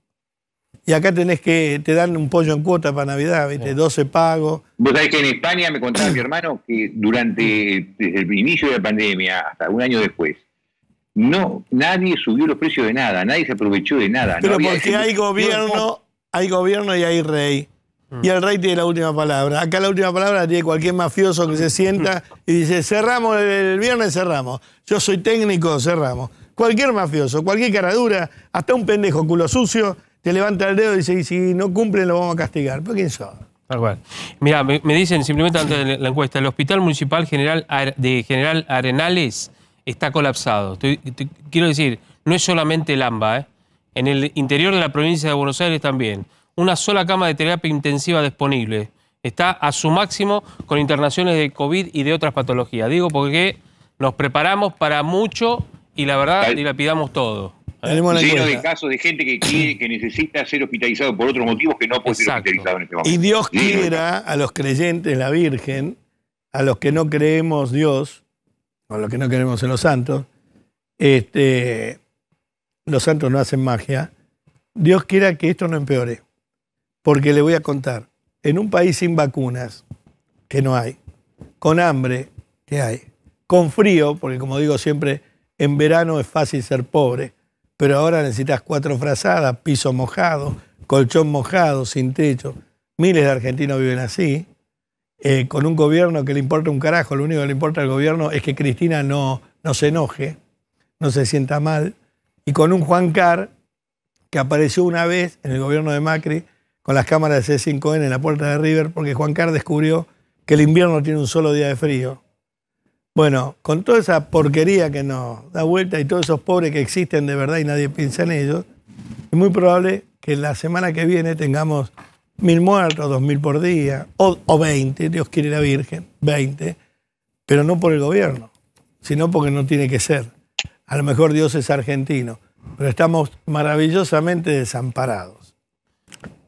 y acá tenés que, te dan un pollo en cuota para Navidad, ¿viste? 12 pagos. Vos sabés que en España, me contaba mi hermano, que durante el inicio de la pandemia, hasta un año después, no, nadie subió los precios de nada, nadie se aprovechó de nada. Pero porque hay gobierno, hay gobierno y hay rey. Mm. Y el rey tiene la última palabra. Acá la última palabra tiene cualquier mafioso que se sienta y dice, cerramos el viernes, cerramos. Yo soy técnico, cerramos. Cualquier mafioso, cualquier caradura, hasta un pendejo culo sucio, te levanta el dedo y dice, y si no cumplen lo vamos a castigar. ¿Pero quién son? Tal cual. Mirá, me, dicen simplemente antes de la encuesta, el Hospital Municipal General de General Arenales está colapsado. quiero decir, no es solamente el AMBA, ¿eh? en el interior de la provincia de Buenos Aires también. Una sola cama de terapia intensiva disponible. Está a su máximo con internaciones de COVID y de otras patologías. Digo porque nos preparamos para mucho y la verdad dilapidamos la pidamos todo. Hay lleno de casos de gente que que necesita ser hospitalizado por otros motivos que no puede ser hospitalizado en este momento. Y Dios quiera a los creyentes, la Virgen, a los que no creemos Dios, o a los que no creemos en los santos, este, los santos no hacen magia. Dios quiera que esto no empeore. Porque le voy a contar, en un país sin vacunas, que no hay, con hambre, que hay, con frío, porque como digo siempre, en verano es fácil ser pobre, pero ahora necesitas cuatro frazadas, piso mojado, colchón mojado, sin techo. Miles de argentinos viven así, eh, con un gobierno que le importa un carajo, lo único que le importa al gobierno es que Cristina no, no se enoje, no se sienta mal, y con un Juan Carr que apareció una vez en el gobierno de Macri con las cámaras de C5N en la puerta de River, porque Juan Carr descubrió que el invierno tiene un solo día de frío bueno, con toda esa porquería que nos da vuelta y todos esos pobres que existen de verdad y nadie piensa en ellos, es muy probable que la semana que viene tengamos mil muertos, dos mil por día, o, veinte, Dios quiere la Virgen, 20, pero no por el gobierno, sino porque no tiene que ser. A lo mejor Dios es argentino, pero estamos maravillosamente desamparados.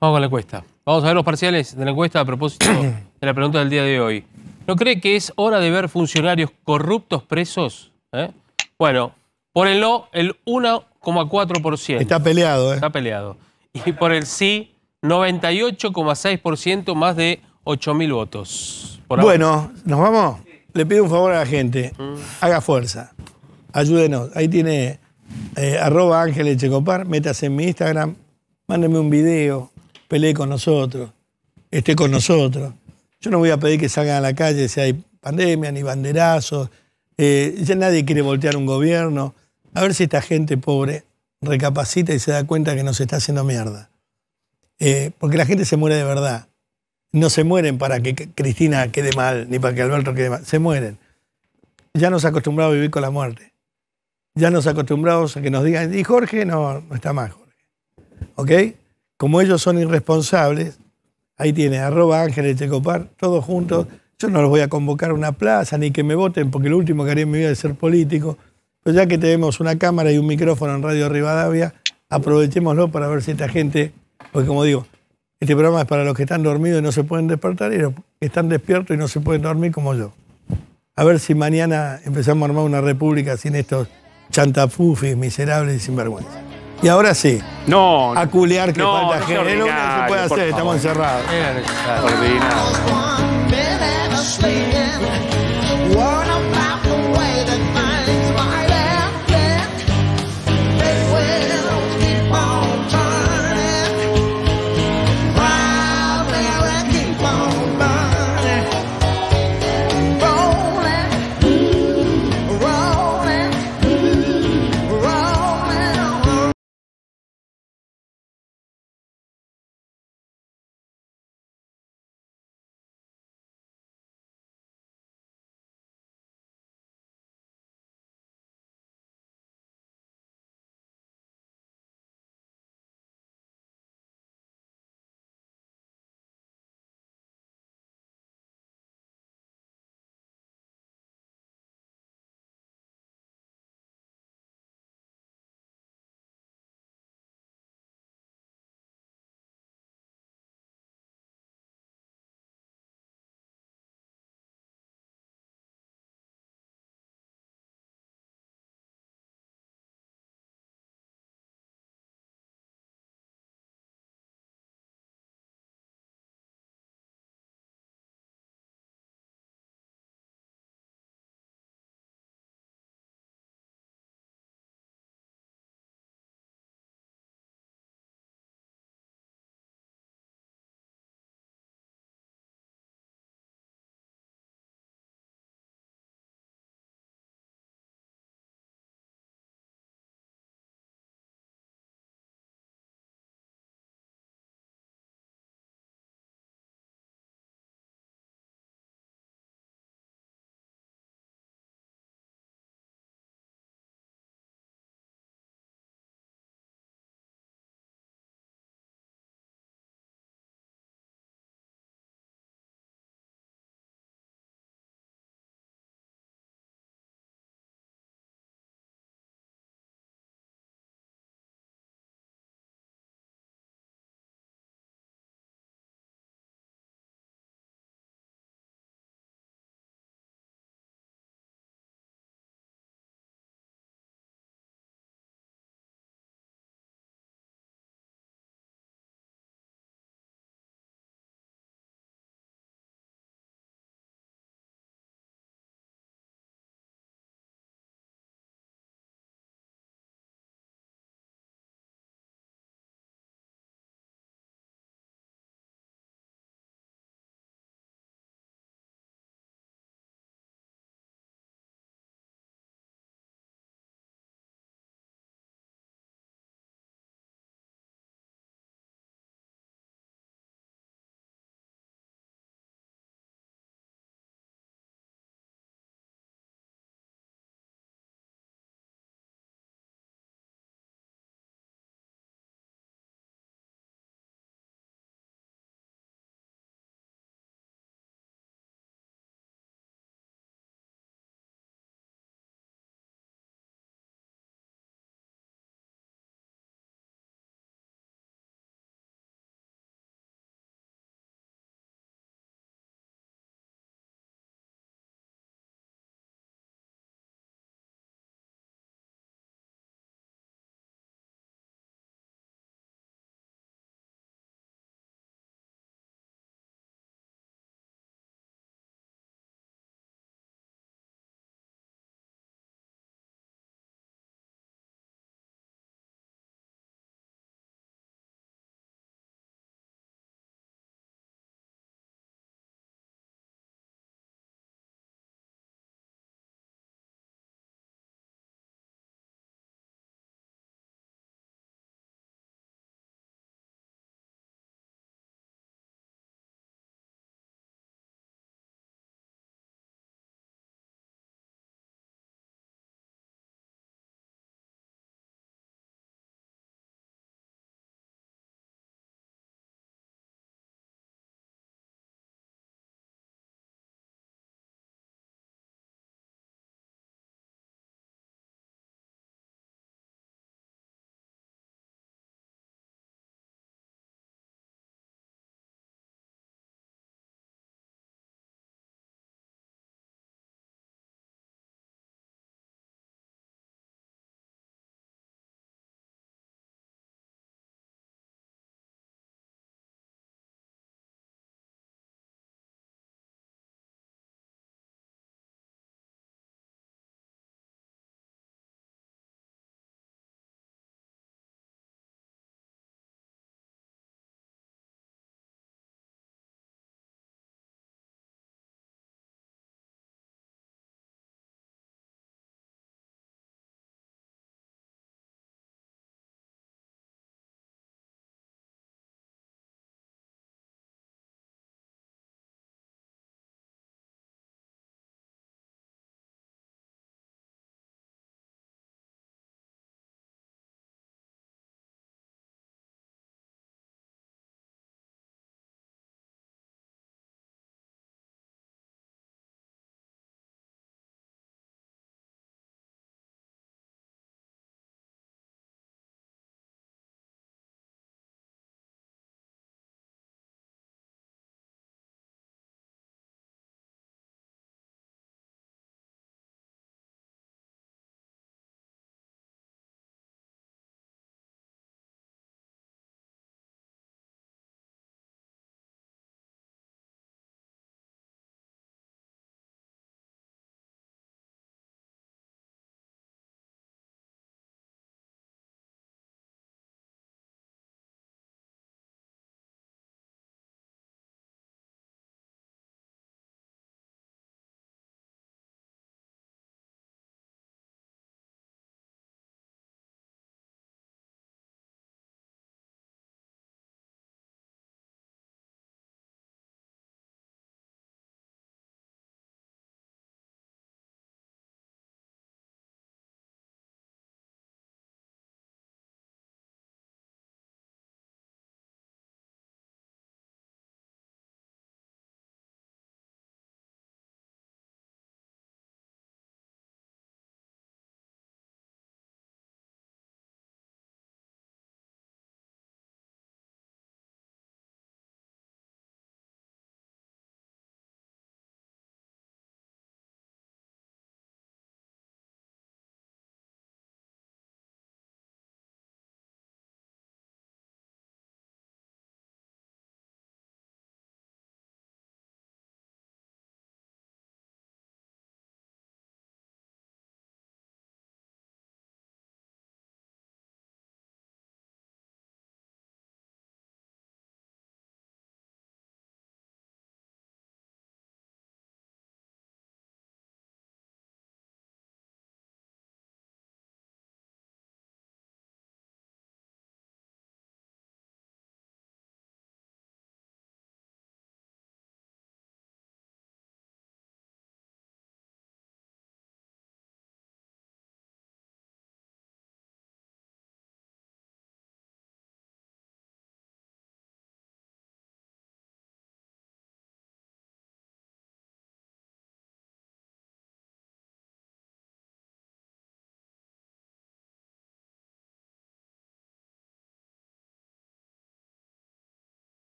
Vamos con la encuesta. Vamos a ver los parciales de la encuesta a propósito de la pregunta del día de hoy. ¿No cree que es hora de ver funcionarios corruptos presos? ¿Eh? Bueno, por el no, el 1,4%. Está peleado, ¿eh? Está peleado. Y por el sí, 98,6%, más de 8.000 votos. bueno, ¿nos vamos? Le pido un favor a la gente. Mm. Haga fuerza. Ayúdenos. Ahí tiene eh, arroba Métase en mi Instagram. Mándeme un video. Pelee con nosotros. Esté con nosotros. Yo no voy a pedir que salgan a la calle si hay pandemia, ni banderazos. Eh, ya nadie quiere voltear un gobierno. A ver si esta gente pobre recapacita y se da cuenta que nos está haciendo mierda. Eh, porque la gente se muere de verdad. No se mueren para que Cristina quede mal, ni para que Alberto quede mal. Se mueren. Ya nos acostumbramos a vivir con la muerte. Ya nos acostumbramos a que nos digan, y Jorge no, no está más, Jorge. ¿Ok? Como ellos son irresponsables, Ahí tiene, arroba Ángeles Checopar, todos juntos. Yo no los voy a convocar a una plaza ni que me voten, porque lo último que haría en mi vida es ser político. Pero ya que tenemos una cámara y un micrófono en Radio Rivadavia, aprovechémoslo para ver si esta gente, porque como digo, este programa es para los que están dormidos y no se pueden despertar y los que están despiertos y no se pueden dormir como yo. A ver si mañana empezamos a armar una república sin estos chantafufis miserables y sinvergüenzas y ahora sí. No. A culear que falta no gente. No se puede hacer, estamos encerrados.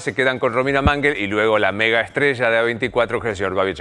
se quedan con Romina Mangel y luego la mega estrella de A24, que es el señor Babi